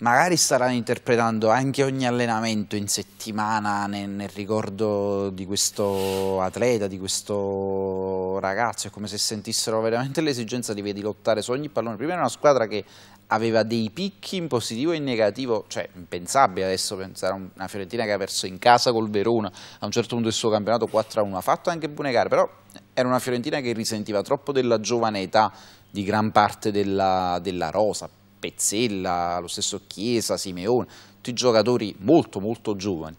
magari staranno interpretando anche ogni allenamento in settimana nel, nel, ricordo di questo atleta, di questo ragazzo, è come se sentissero veramente l'esigenza di, di lottare su ogni pallone. Prima era una squadra che aveva dei picchi in positivo e in negativo, cioè impensabile adesso pensare a una Fiorentina che ha perso in casa col Verona a un certo punto del suo campionato 4-1, ha fatto anche buone gare, però era una Fiorentina che risentiva troppo della giovane età di gran parte della, della rosa, Pezzella, lo stesso Chiesa, Simeone, tutti giocatori molto molto giovani.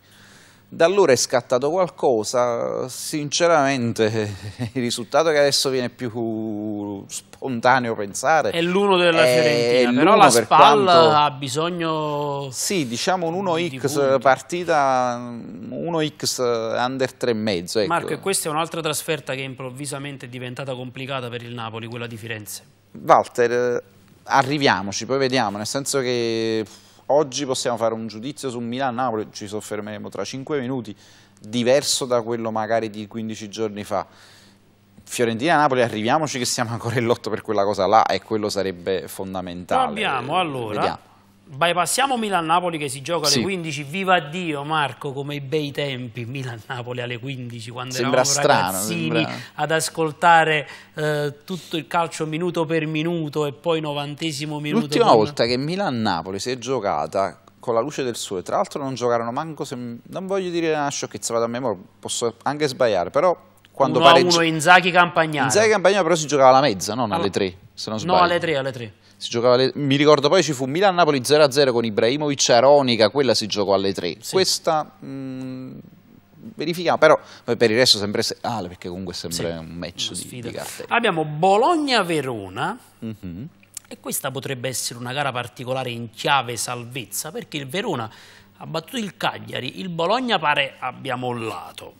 Da allora è scattato qualcosa, sinceramente *laughs* il risultato che adesso viene più spontaneo pensare è l'uno della Fiorentina, però la per spalla quanto... ha bisogno Sì, diciamo un 1x partita 1x under 3,5 ecco. Marco, e questa è un'altra trasferta che improvvisamente è diventata complicata per il Napoli, quella di Firenze Walter arriviamoci, poi vediamo, nel senso che oggi possiamo fare un giudizio su Milan-Napoli, ci soffermeremo tra 5 minuti, diverso da quello magari di 15 giorni fa. Fiorentina-Napoli, arriviamoci che siamo ancora in lotto per quella cosa là e quello sarebbe fondamentale. Abbiamo allora... Vediamo bypassiamo Milan-Napoli che si gioca alle sì. 15. Viva Dio, Marco, come i bei tempi. Milan-Napoli alle 15, quando sembra eravamo strano, sembra... ad ascoltare eh, tutto il calcio minuto per minuto e poi novantesimo minuto. L'ultima con... volta che Milan-Napoli si è giocata con la luce del sole, tra l'altro non giocarono manco, se... non voglio dire una sciocchezza, vado a memoria, posso anche sbagliare, però quando uno pareggi... uno Inzaghi Campagnano. Inzaghi Campagnano però si giocava alla mezza, non alle tre, se non sbaglio. No, alle tre, alle tre. Si giocava alle... Mi ricordo poi ci fu Milan-Napoli 0-0 con Ibrahimovic, e Aronica, quella si giocò alle 3. Sì. Questa... Mh, mm, verifichiamo, però per il resto sempre serale ah, perché comunque sembra sì, un match di, di carte. Abbiamo Bologna-Verona mm -hmm. e questa potrebbe essere una gara particolare in chiave salvezza perché il Verona ha battuto il Cagliari, il Bologna pare abbia mollato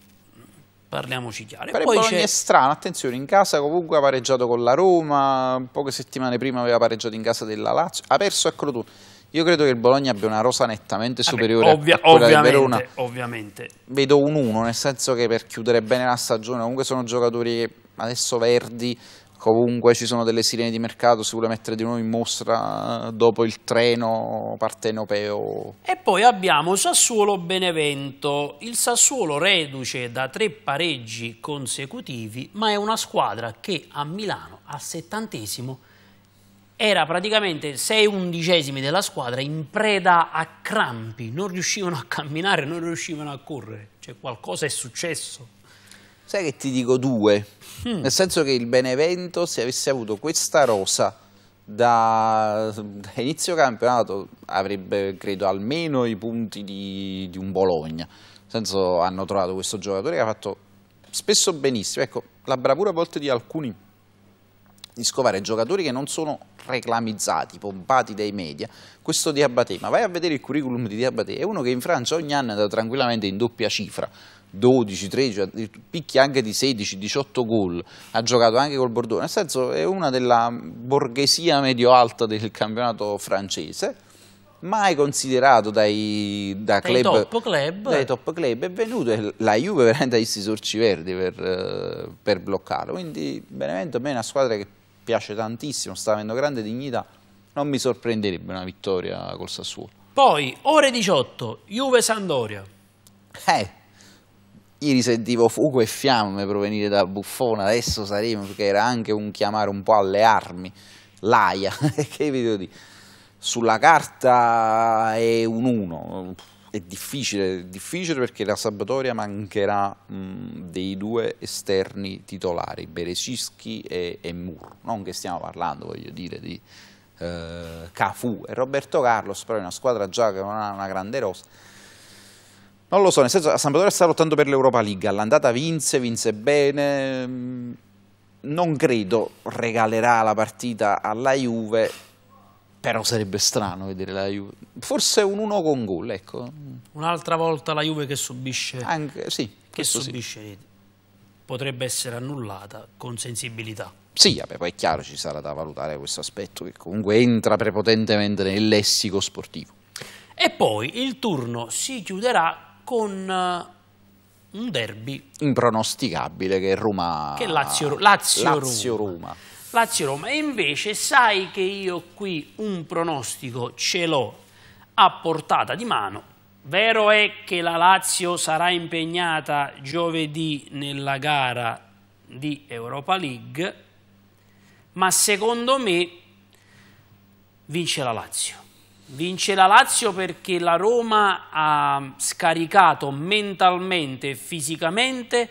parliamoci chiaro. Per Poi Bologna è strano, attenzione, in casa comunque ha pareggiato con la Roma, poche settimane prima aveva pareggiato in casa della Lazio, ha perso eccolo Crotone. Io credo che il Bologna abbia una rosa nettamente superiore Vabbè, ovvia, a quella di Verona. Ovviamente. Vedo un 1, nel senso che per chiudere bene la stagione, comunque sono giocatori adesso Verdi Comunque ci sono delle sirene di mercato, si vuole mettere di nuovo in mostra eh, dopo il treno partenopeo. E poi abbiamo Sassuolo-Benevento. Il Sassuolo reduce da tre pareggi consecutivi, ma è una squadra che a Milano al settantesimo era praticamente sei undicesimi della squadra in preda a crampi, non riuscivano a camminare, non riuscivano a correre, cioè qualcosa è successo sai che ti dico due, mm. nel senso che il Benevento se avesse avuto questa rosa da, da *laughs* inizio campionato avrebbe credo almeno i punti di, di, un Bologna, nel senso hanno trovato questo giocatore che ha fatto spesso benissimo, ecco la bravura a volte di alcuni di scovare giocatori che non sono reclamizzati, pompati dai media, questo Diabate, ma vai a vedere il curriculum di Diabate, è uno che in Francia ogni anno è andato tranquillamente in doppia cifra, 12, 13, picchi anche di 16, 18 gol, ha giocato anche col Bordeaux, nel senso è una della borghesia medio-alta del campionato francese, mai considerato dai, da dai club, top club. Dai top club, è venuto la Juve veramente agli stessi sorci verdi per, eh, per bloccarlo, quindi Benevento è una squadra che piace tantissimo, sta avendo grande dignità, non mi sorprenderebbe una vittoria col Sassuolo. Poi, ore 18, Juve-Sandoria. Eh, Ieri sentivo fuoco e fiamme provenire da Buffon, adesso saremo, perché era anche un chiamare un po' alle armi, l'AIA, *laughs* che vi devo dire? Sulla carta è un 1, è difficile, è difficile perché la Sabatoria mancherà mh, mm, dei due esterni titolari, Berecischi e, e Murro, non che stiamo parlando, voglio dire, di eh, Cafu e Roberto Carlos, però è una squadra già che non ha una grande rosa, non lo so, nel senso a Sampdoria sta lottando per l'Europa League, all'andata vinse, vinse bene, mm, non credo regalerà la partita alla Juve, però sarebbe strano vedere la Juve, forse un 1 con gol, ecco. Un'altra volta la Juve che subisce, Anche, sì, che subisce sì. potrebbe essere annullata con sensibilità. Sì, vabbè, poi è chiaro ci sarà da valutare questo aspetto che comunque entra prepotentemente nel lessico sportivo. E poi il turno si chiuderà con eh, un derby impronosticabile che Roma che Lazio, Lazio, Lazio Roma. Roma. Lazio Roma e invece sai che io qui un pronostico ce l'ho a portata di mano vero è che la Lazio sarà impegnata giovedì nella gara di Europa League ma secondo me vince la Lazio Vince la Lazio perché la Roma ha scaricato mentalmente e fisicamente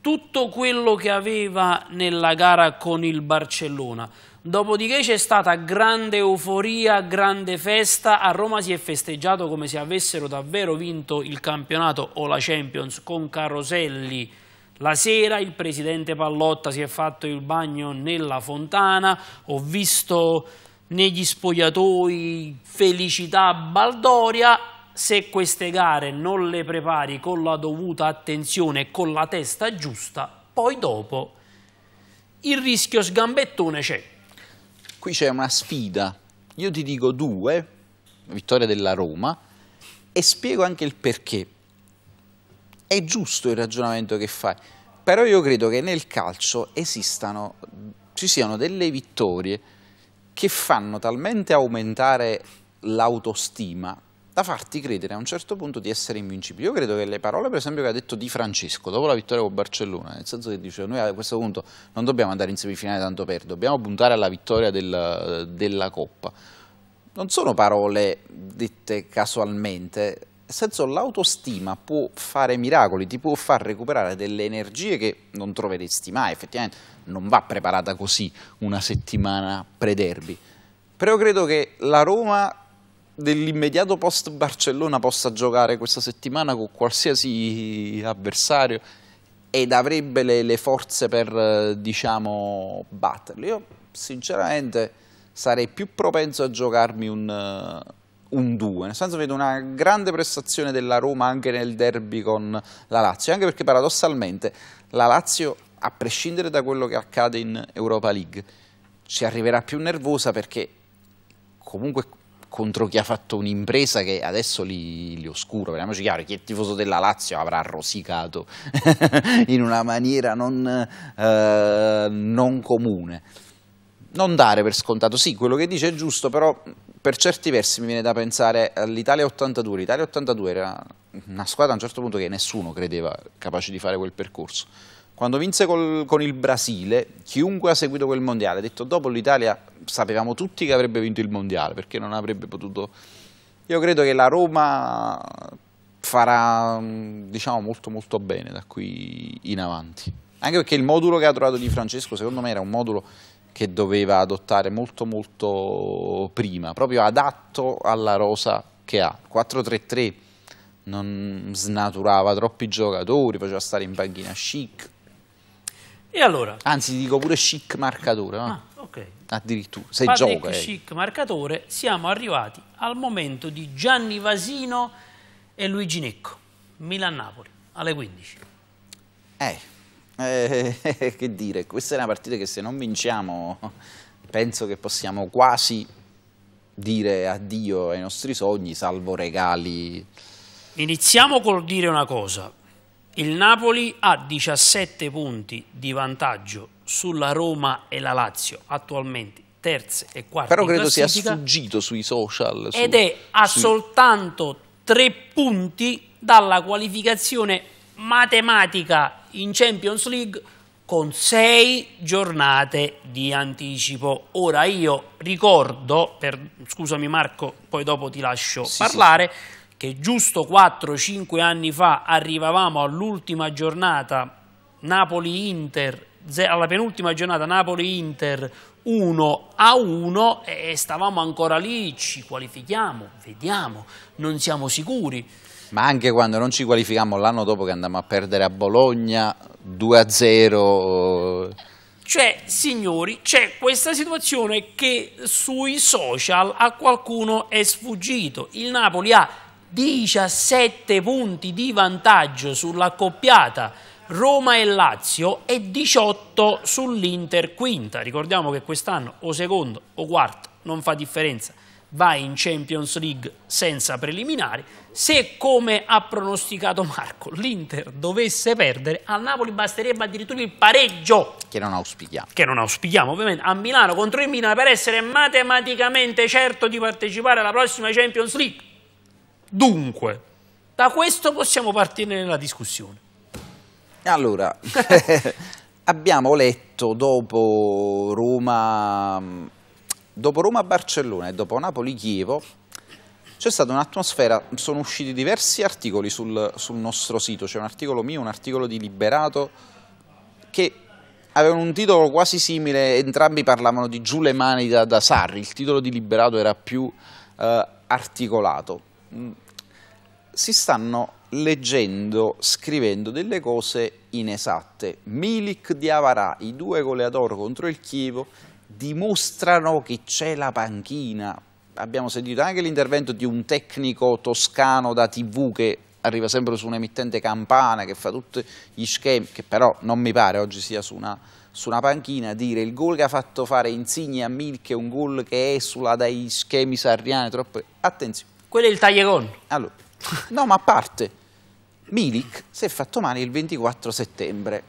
tutto quello che aveva nella gara con il Barcellona. Dopodiché c'è stata grande euforia, grande festa, a Roma si è festeggiato come se avessero davvero vinto il campionato o la Champions con Caroselli la sera, il presidente Pallotta si è fatto il bagno nella fontana, ho visto negli spogliatoi, felicità, baldoria, se queste gare non le prepari con la dovuta attenzione e con la testa giusta, poi dopo il rischio sgambettone c'è. Qui c'è una sfida, io ti dico due, vittoria della Roma, e spiego anche il perché. È giusto il ragionamento che fai, però io credo che nel calcio esistano, ci siano delle vittorie che fanno talmente aumentare l'autostima da farti credere a un certo punto di essere invincibile. Io credo che le parole, per esempio, che ha detto Di Francesco dopo la vittoria con Barcellona, nel senso che dice noi a questo punto non dobbiamo andare in semifinale tanto per, dobbiamo puntare alla vittoria del, della Coppa. Non sono parole dette casualmente, nel senso l'autostima può fare miracoli, ti può far recuperare delle energie che non troveresti mai, effettivamente non va preparata così una settimana pre-derby, però credo che la Roma dell'immediato post Barcellona possa giocare questa settimana con qualsiasi avversario ed avrebbe le, le forze per diciamo batterli. Io sinceramente sarei più propenso a giocarmi un un 2, nel senso vedo una grande prestazione della Roma anche nel derby con la Lazio, anche perché paradossalmente la Lazio, a prescindere da quello che accade in Europa League, ci arriverà più nervosa perché comunque contro chi ha fatto un'impresa che adesso li, li oscuro, vediamoci chiaro, chi è tifoso della Lazio avrà rosicato *laughs* in una maniera non, eh, non comune. Non dare per scontato, sì, quello che dice è giusto, però per certi versi mi viene da pensare all'Italia 82. L'Italia 82 era una squadra a un certo punto che nessuno credeva capace di fare quel percorso. Quando vinse col, con il Brasile, chiunque ha seguito quel mondiale ha detto dopo l'Italia sapevamo tutti che avrebbe vinto il mondiale perché non avrebbe potuto... Io credo che la Roma farà diciamo, molto molto bene da qui in avanti. Anche perché il modulo che ha trovato Di Francesco secondo me era un modulo che doveva adottare molto molto prima, proprio adatto alla rosa che ha. 4-3-3 non snaturava troppi giocatori, faceva stare in panchina chic. E allora? Anzi, dico pure chic marcatore. No? Ah, ok. Addirittura, se Patrick gioca. Eh. chic marcatore, siamo arrivati al momento di Gianni Vasino e Luigi Necco, Milan-Napoli, alle 15. Eh... Eh, *laughs* che dire, questa è una partita che se non vinciamo penso che possiamo quasi dire addio ai nostri sogni, salvo regali. Iniziamo col dire una cosa. Il Napoli ha 17 punti di vantaggio sulla Roma e la Lazio attualmente terze e quarte Però credo sia sfuggito sui social. Ed è a sui... soltanto tre punti dalla qualificazione matematica in Champions League con sei giornate di anticipo. Ora io ricordo, per, scusami Marco, poi dopo ti lascio sì, parlare, sì. che giusto 4-5 anni fa arrivavamo all'ultima giornata Napoli-Inter, alla penultima giornata Napoli-Inter 1 a 1 e stavamo ancora lì, ci qualifichiamo, vediamo, non siamo sicuri ma anche quando non ci qualificammo l'anno dopo che andammo a perdere a Bologna 2-0. Cioè, signori, c'è questa situazione che sui social a qualcuno è sfuggito. Il Napoli ha 17 punti di vantaggio sulla coppiata Roma e Lazio e 18 sull'Inter quinta. Ricordiamo che quest'anno o secondo o quarto non fa differenza vai in Champions League senza preliminari. Se, come ha pronosticato Marco, l'Inter dovesse perdere, al Napoli basterebbe addirittura il pareggio. Che non auspichiamo. Che non auspichiamo, ovviamente. A Milano contro il Milano per essere matematicamente certo di partecipare alla prossima Champions League. Dunque, da questo possiamo partire nella discussione. Allora, *laughs* *laughs* abbiamo letto dopo Roma dopo Roma-Barcellona e dopo Napoli-Chievo c'è stata un'atmosfera, sono usciti diversi articoli sul, sul nostro sito, c'è un articolo mio, un articolo di Liberato, che avevano un titolo quasi simile, entrambi parlavano di giù le mani da, da Sarri, il titolo di Liberato era più eh, articolato. Si stanno leggendo, scrivendo delle cose inesatte. Milik di Avarà, i due goleador contro il Chievo, dimostrano che c'è la panchina. Abbiamo sentito anche l'intervento di un tecnico toscano da TV che arriva sempre su un'emittente campana che fa tutti gli schemi, che però non mi pare oggi sia su una, su una panchina, dire il gol che ha fatto fare Insigne a Milk è un gol che esula dai schemi sarriani, troppo... attenzione. Quello è il taglieron. Allora, no ma a parte, Milik si è fatto male il 24 settembre,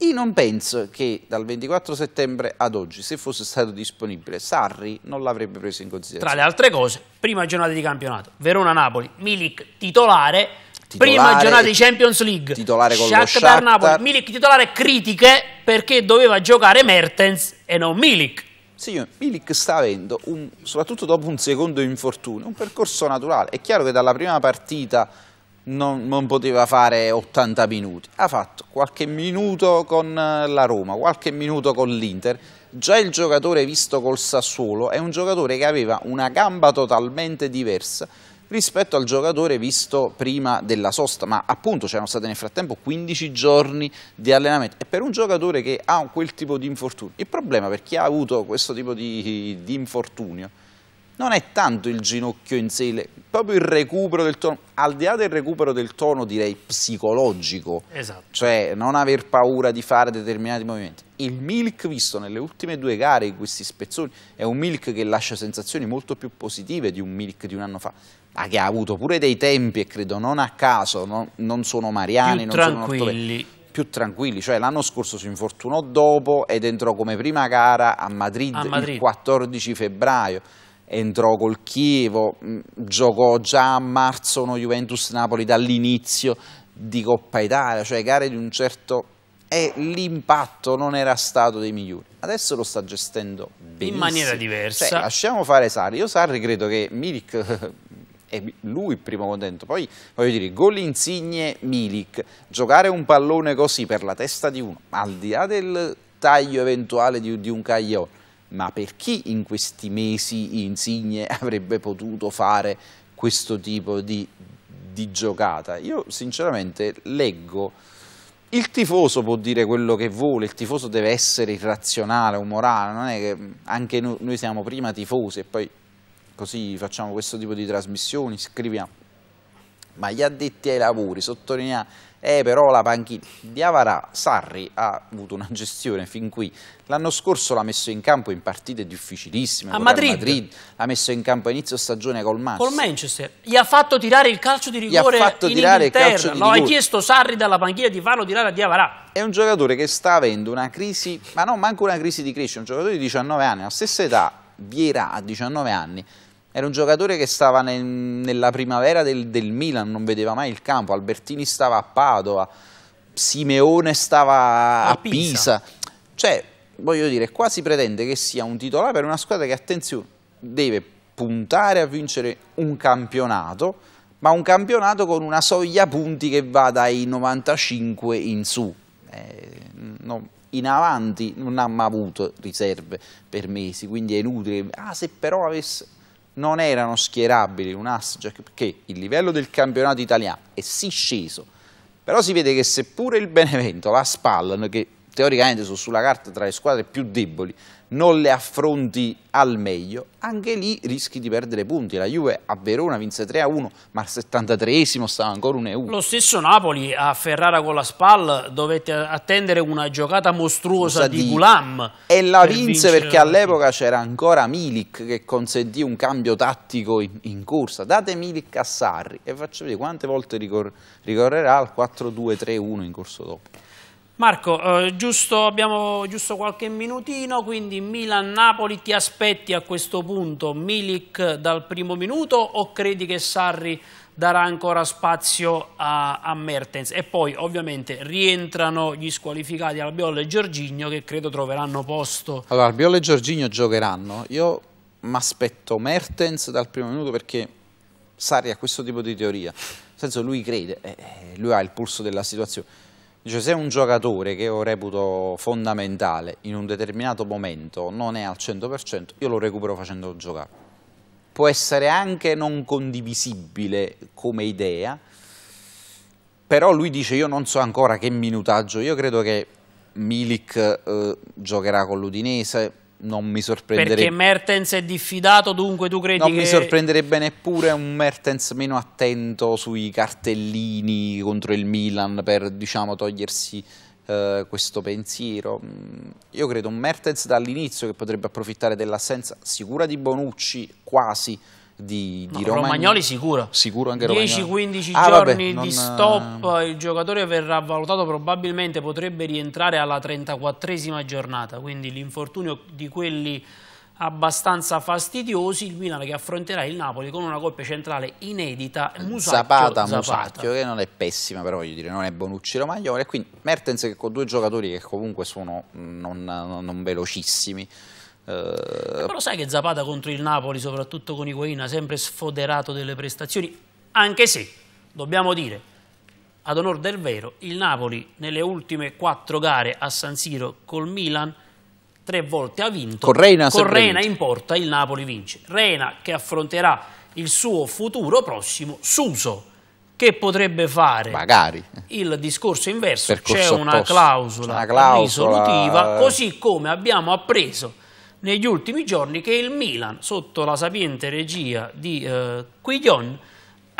io non penso che dal 24 settembre ad oggi, se fosse stato disponibile, Sarri non l'avrebbe preso in considerazione. Tra le altre cose, prima giornata di campionato, Verona-Napoli, Milik titolare, titolare, prima giornata di Champions League, titolare con Shakhtar, lo Shakhtar. Milik titolare critiche perché doveva giocare Mertens e non Milik. Signor, Milik sta avendo, un, soprattutto dopo un secondo infortunio, un percorso naturale. È chiaro che dalla prima partita non, non, poteva fare 80 minuti, ha fatto qualche minuto con eh, la Roma, qualche minuto con l'Inter, già il giocatore visto col Sassuolo è un giocatore che aveva una gamba totalmente diversa rispetto al giocatore visto prima della sosta, ma appunto c'erano stati nel frattempo 15 giorni di allenamento e per un giocatore che ha quel tipo di infortunio, il problema per chi ha avuto questo tipo di, di infortunio non è tanto il ginocchio in sé, proprio il recupero del tono, al di là del recupero del tono direi psicologico, esatto. cioè non aver paura di fare determinati movimenti. Il Milk visto nelle ultime due gare in questi spezzoni è un Milk che lascia sensazioni molto più positive di un Milk di un anno fa, ma che ha avuto pure dei tempi e credo non a caso, no, non sono Mariani, più non tranquilli. sono più tranquilli, cioè l'anno scorso si infortunò dopo ed entrò come prima gara a Madrid, a Madrid. il 14 febbraio entrò col Chievo, mm, giocò già a marzo uno Juventus-Napoli dall'inizio di Coppa Italia, cioè gare di un certo... e l'impatto non era stato dei migliori. Adesso lo sta gestendo benissimo. In maniera diversa. Cioè, lasciamo fare Sarri. Io Sarri credo che Milik è *laughs* lui il primo contento. Poi voglio dire, gol insigne Milik, giocare un pallone così per la testa di uno, al di là del taglio eventuale di, di un Cagliò, ma per chi in questi mesi Insigne *laughs* avrebbe potuto fare questo tipo di, di giocata? Io sinceramente leggo, il tifoso può dire quello che vuole, il tifoso deve essere irrazionale, umorale, non è che anche noi, noi siamo prima tifosi e poi così facciamo questo tipo di trasmissioni, scriviamo ma gli addetti ai lavori, sottolinea eh, però la panchina di Avarà Sarri ha avuto una gestione fin qui. L'anno scorso l'ha messo in campo in partite difficilissime. A Madrid. Madrid. L'ha messo in campo a inizio stagione col Manchester. Col Manchester. Gli ha fatto tirare il calcio di rigore Gli ha fatto in tirare Inghilterra. Il calcio di rigore. No, hai chiesto Sarri dalla panchina di farlo tirare a di Avarà. È un giocatore che sta avendo una crisi, ma non manco una crisi di crescita. È Un giocatore di 19 anni, la stessa età, Viera a 19 anni, era un giocatore che stava nel, nella primavera del, del, Milan, non vedeva mai il campo, Albertini stava a Padova, Simeone stava a, a Pisa. Pisa. Cioè, voglio dire, qua si pretende che sia un titolare per una squadra che, attenzione, deve puntare a vincere un campionato, ma un campionato con una soglia punti che va dai 95 in su. Eh, no, in avanti non ha mai avuto riserve per mesi, quindi è inutile. Ah, se però avesse non erano schierabili un Asjac cioè perché il livello del campionato italiano è sì sceso, però si vede che seppure il Benevento, la Spallan, che teoricamente sono sulla carta tra le squadre più deboli, non le affronti al meglio, anche lì rischi di perdere punti. La Juve a Verona vinse 3-1, ma al 73esimo stava ancora 1-1. Lo stesso Napoli a Ferrara con la Spal dovette attendere una giocata mostruosa Scusa, di Gulam. E la per vinse vincere... perché all'epoca c'era ancora Milik che consentì un cambio tattico in, in, corsa. Date Milik a Sarri e faccio vedere quante volte ricor ricorrerà al 4-2-3-1 in corso dopo. Marco, eh, giusto, abbiamo giusto qualche minutino, quindi Milan-Napoli ti aspetti a questo punto Milik dal primo minuto o credi che Sarri darà ancora spazio a, a Mertens? E poi ovviamente rientrano gli squalificati Albiol e Giorgigno che credo troveranno posto. Allora Albiol e Giorgigno giocheranno, io mi aspetto Mertens dal primo minuto perché Sarri ha questo tipo di teoria, nel senso lui crede, eh, eh lui ha il pulso della situazione Dice, se un giocatore che io reputo fondamentale in un determinato momento non è al 100%, io lo recupero facendolo giocare. Può essere anche non condivisibile come idea, però lui dice io non so ancora che minutaggio, io credo che Milik eh, giocherà con l'Udinese, non mi sorprenderebbe. Perché Mertens è diffidato, dunque tu credi non che... Non mi sorprenderebbe neppure un Mertens meno attento sui cartellini contro il Milan per, diciamo, togliersi eh, questo pensiero. Mm, io credo un Mertens dall'inizio che potrebbe approfittare dell'assenza sicura di Bonucci, quasi, di, no, di Romagnoli, Romagnoli sicuro. Sicuro anche 10-15 ah, giorni vabbè, di eh, stop, il giocatore verrà valutato probabilmente, potrebbe rientrare alla 34esima giornata, quindi l'infortunio di quelli abbastanza fastidiosi il Milan che affronterà il Napoli con una coppia centrale inedita eh, Musacchio, Zapata, Zapata. Musacchio che non è pessima però voglio dire non è Bonucci Romagnoli e quindi Mertens che con due giocatori che comunque sono non, non velocissimi eh... Però sai che Zapata contro il Napoli, soprattutto con Higuain, ha sempre sfoderato delle prestazioni, anche se, dobbiamo dire, ad onore del vero, il Napoli nelle ultime quattro gare a San Siro col Milan tre volte ha vinto, con Reina, con Reina in porta il Napoli vince. Reina che affronterà il suo futuro prossimo, Suso, che potrebbe fare Magari. il discorso inverso, c'è una, una clausola risolutiva, così come abbiamo appreso negli ultimi giorni che il Milan, sotto la sapiente regia di eh, Quiglion,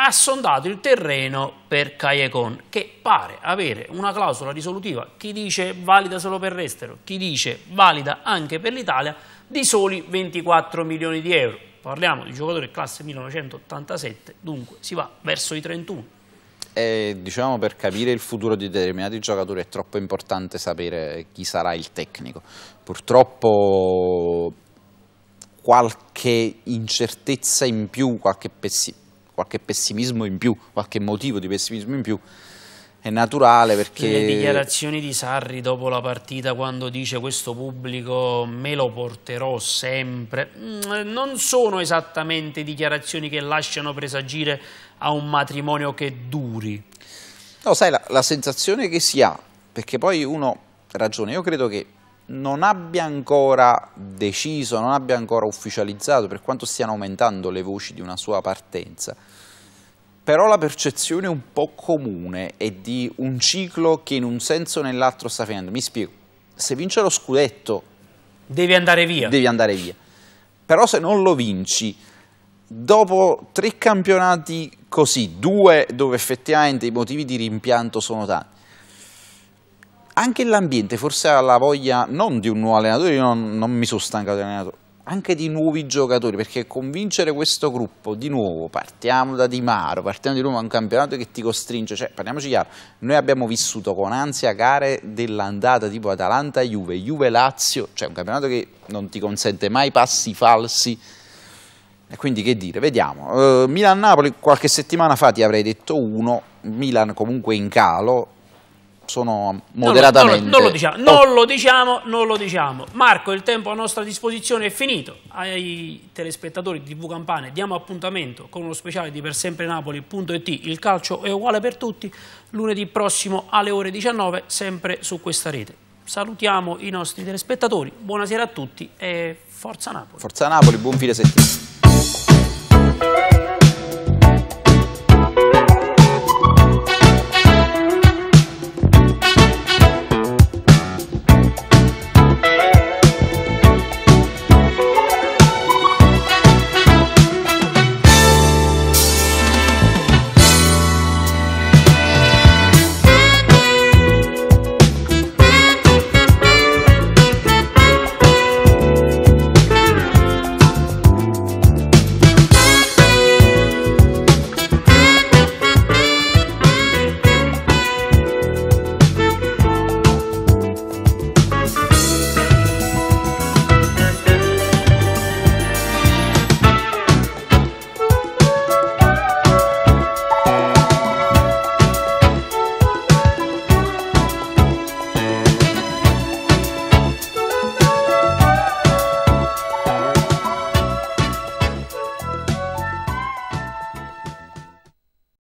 ha sondato il terreno per Caiecon, che pare avere una clausola risolutiva, chi dice valida solo per l'estero, chi dice valida anche per l'Italia, di soli 24 milioni di euro. Parliamo di giocatore classe 1987, dunque si va verso i 31. E, diciamo per capire il futuro di determinati giocatori è troppo importante sapere chi sarà il tecnico Purtroppo qualche incertezza in più, qualche, pessi qualche pessimismo in più, qualche motivo di pessimismo in più è naturale perché... Le dichiarazioni di Sarri dopo la partita quando dice questo pubblico me lo porterò sempre, mm, non sono esattamente dichiarazioni che lasciano presagire a un matrimonio che duri. No, sai, la, la sensazione che si ha, perché poi uno ragione, io credo che non abbia ancora deciso, non abbia ancora ufficializzato, per quanto stiano aumentando le voci di una sua partenza, però la percezione un po' comune è di un ciclo che in un senso o nell'altro sta finendo. Mi spiego, se vince lo scudetto... Devi andare via. Devi andare via. Però se non lo vinci, dopo tre campionati così, due dove effettivamente i motivi di rimpianto sono tanti, anche l'ambiente forse ha la voglia non di un nuovo allenatore, io non, non mi sono stancato di allenatore, anche di nuovi giocatori, perché convincere questo gruppo di nuovo, partiamo da Di Maro, partiamo di nuovo a un campionato che ti costringe, cioè parliamoci chiaro, noi abbiamo vissuto con ansia gare dell'andata tipo Atalanta-Juve, Juve-Lazio, cioè un campionato che non ti consente mai passi falsi, e quindi che dire, vediamo. Uh, Milan-Napoli qualche settimana fa ti avrei detto uno, Milan comunque in calo, sono moderatamente. Non lo, non lo, diciamo, non lo diciamo, non lo diciamo. Marco, il tempo a nostra disposizione è finito. Ai telespettatori di TV Campane diamo appuntamento con uno speciale di Per Sempre persemprenapoli.it. Il calcio è uguale per tutti. Lunedì prossimo alle ore 19, sempre su questa rete. Salutiamo i nostri telespettatori. Buonasera a tutti e forza Napoli. Forza Napoli, buon fine settimana.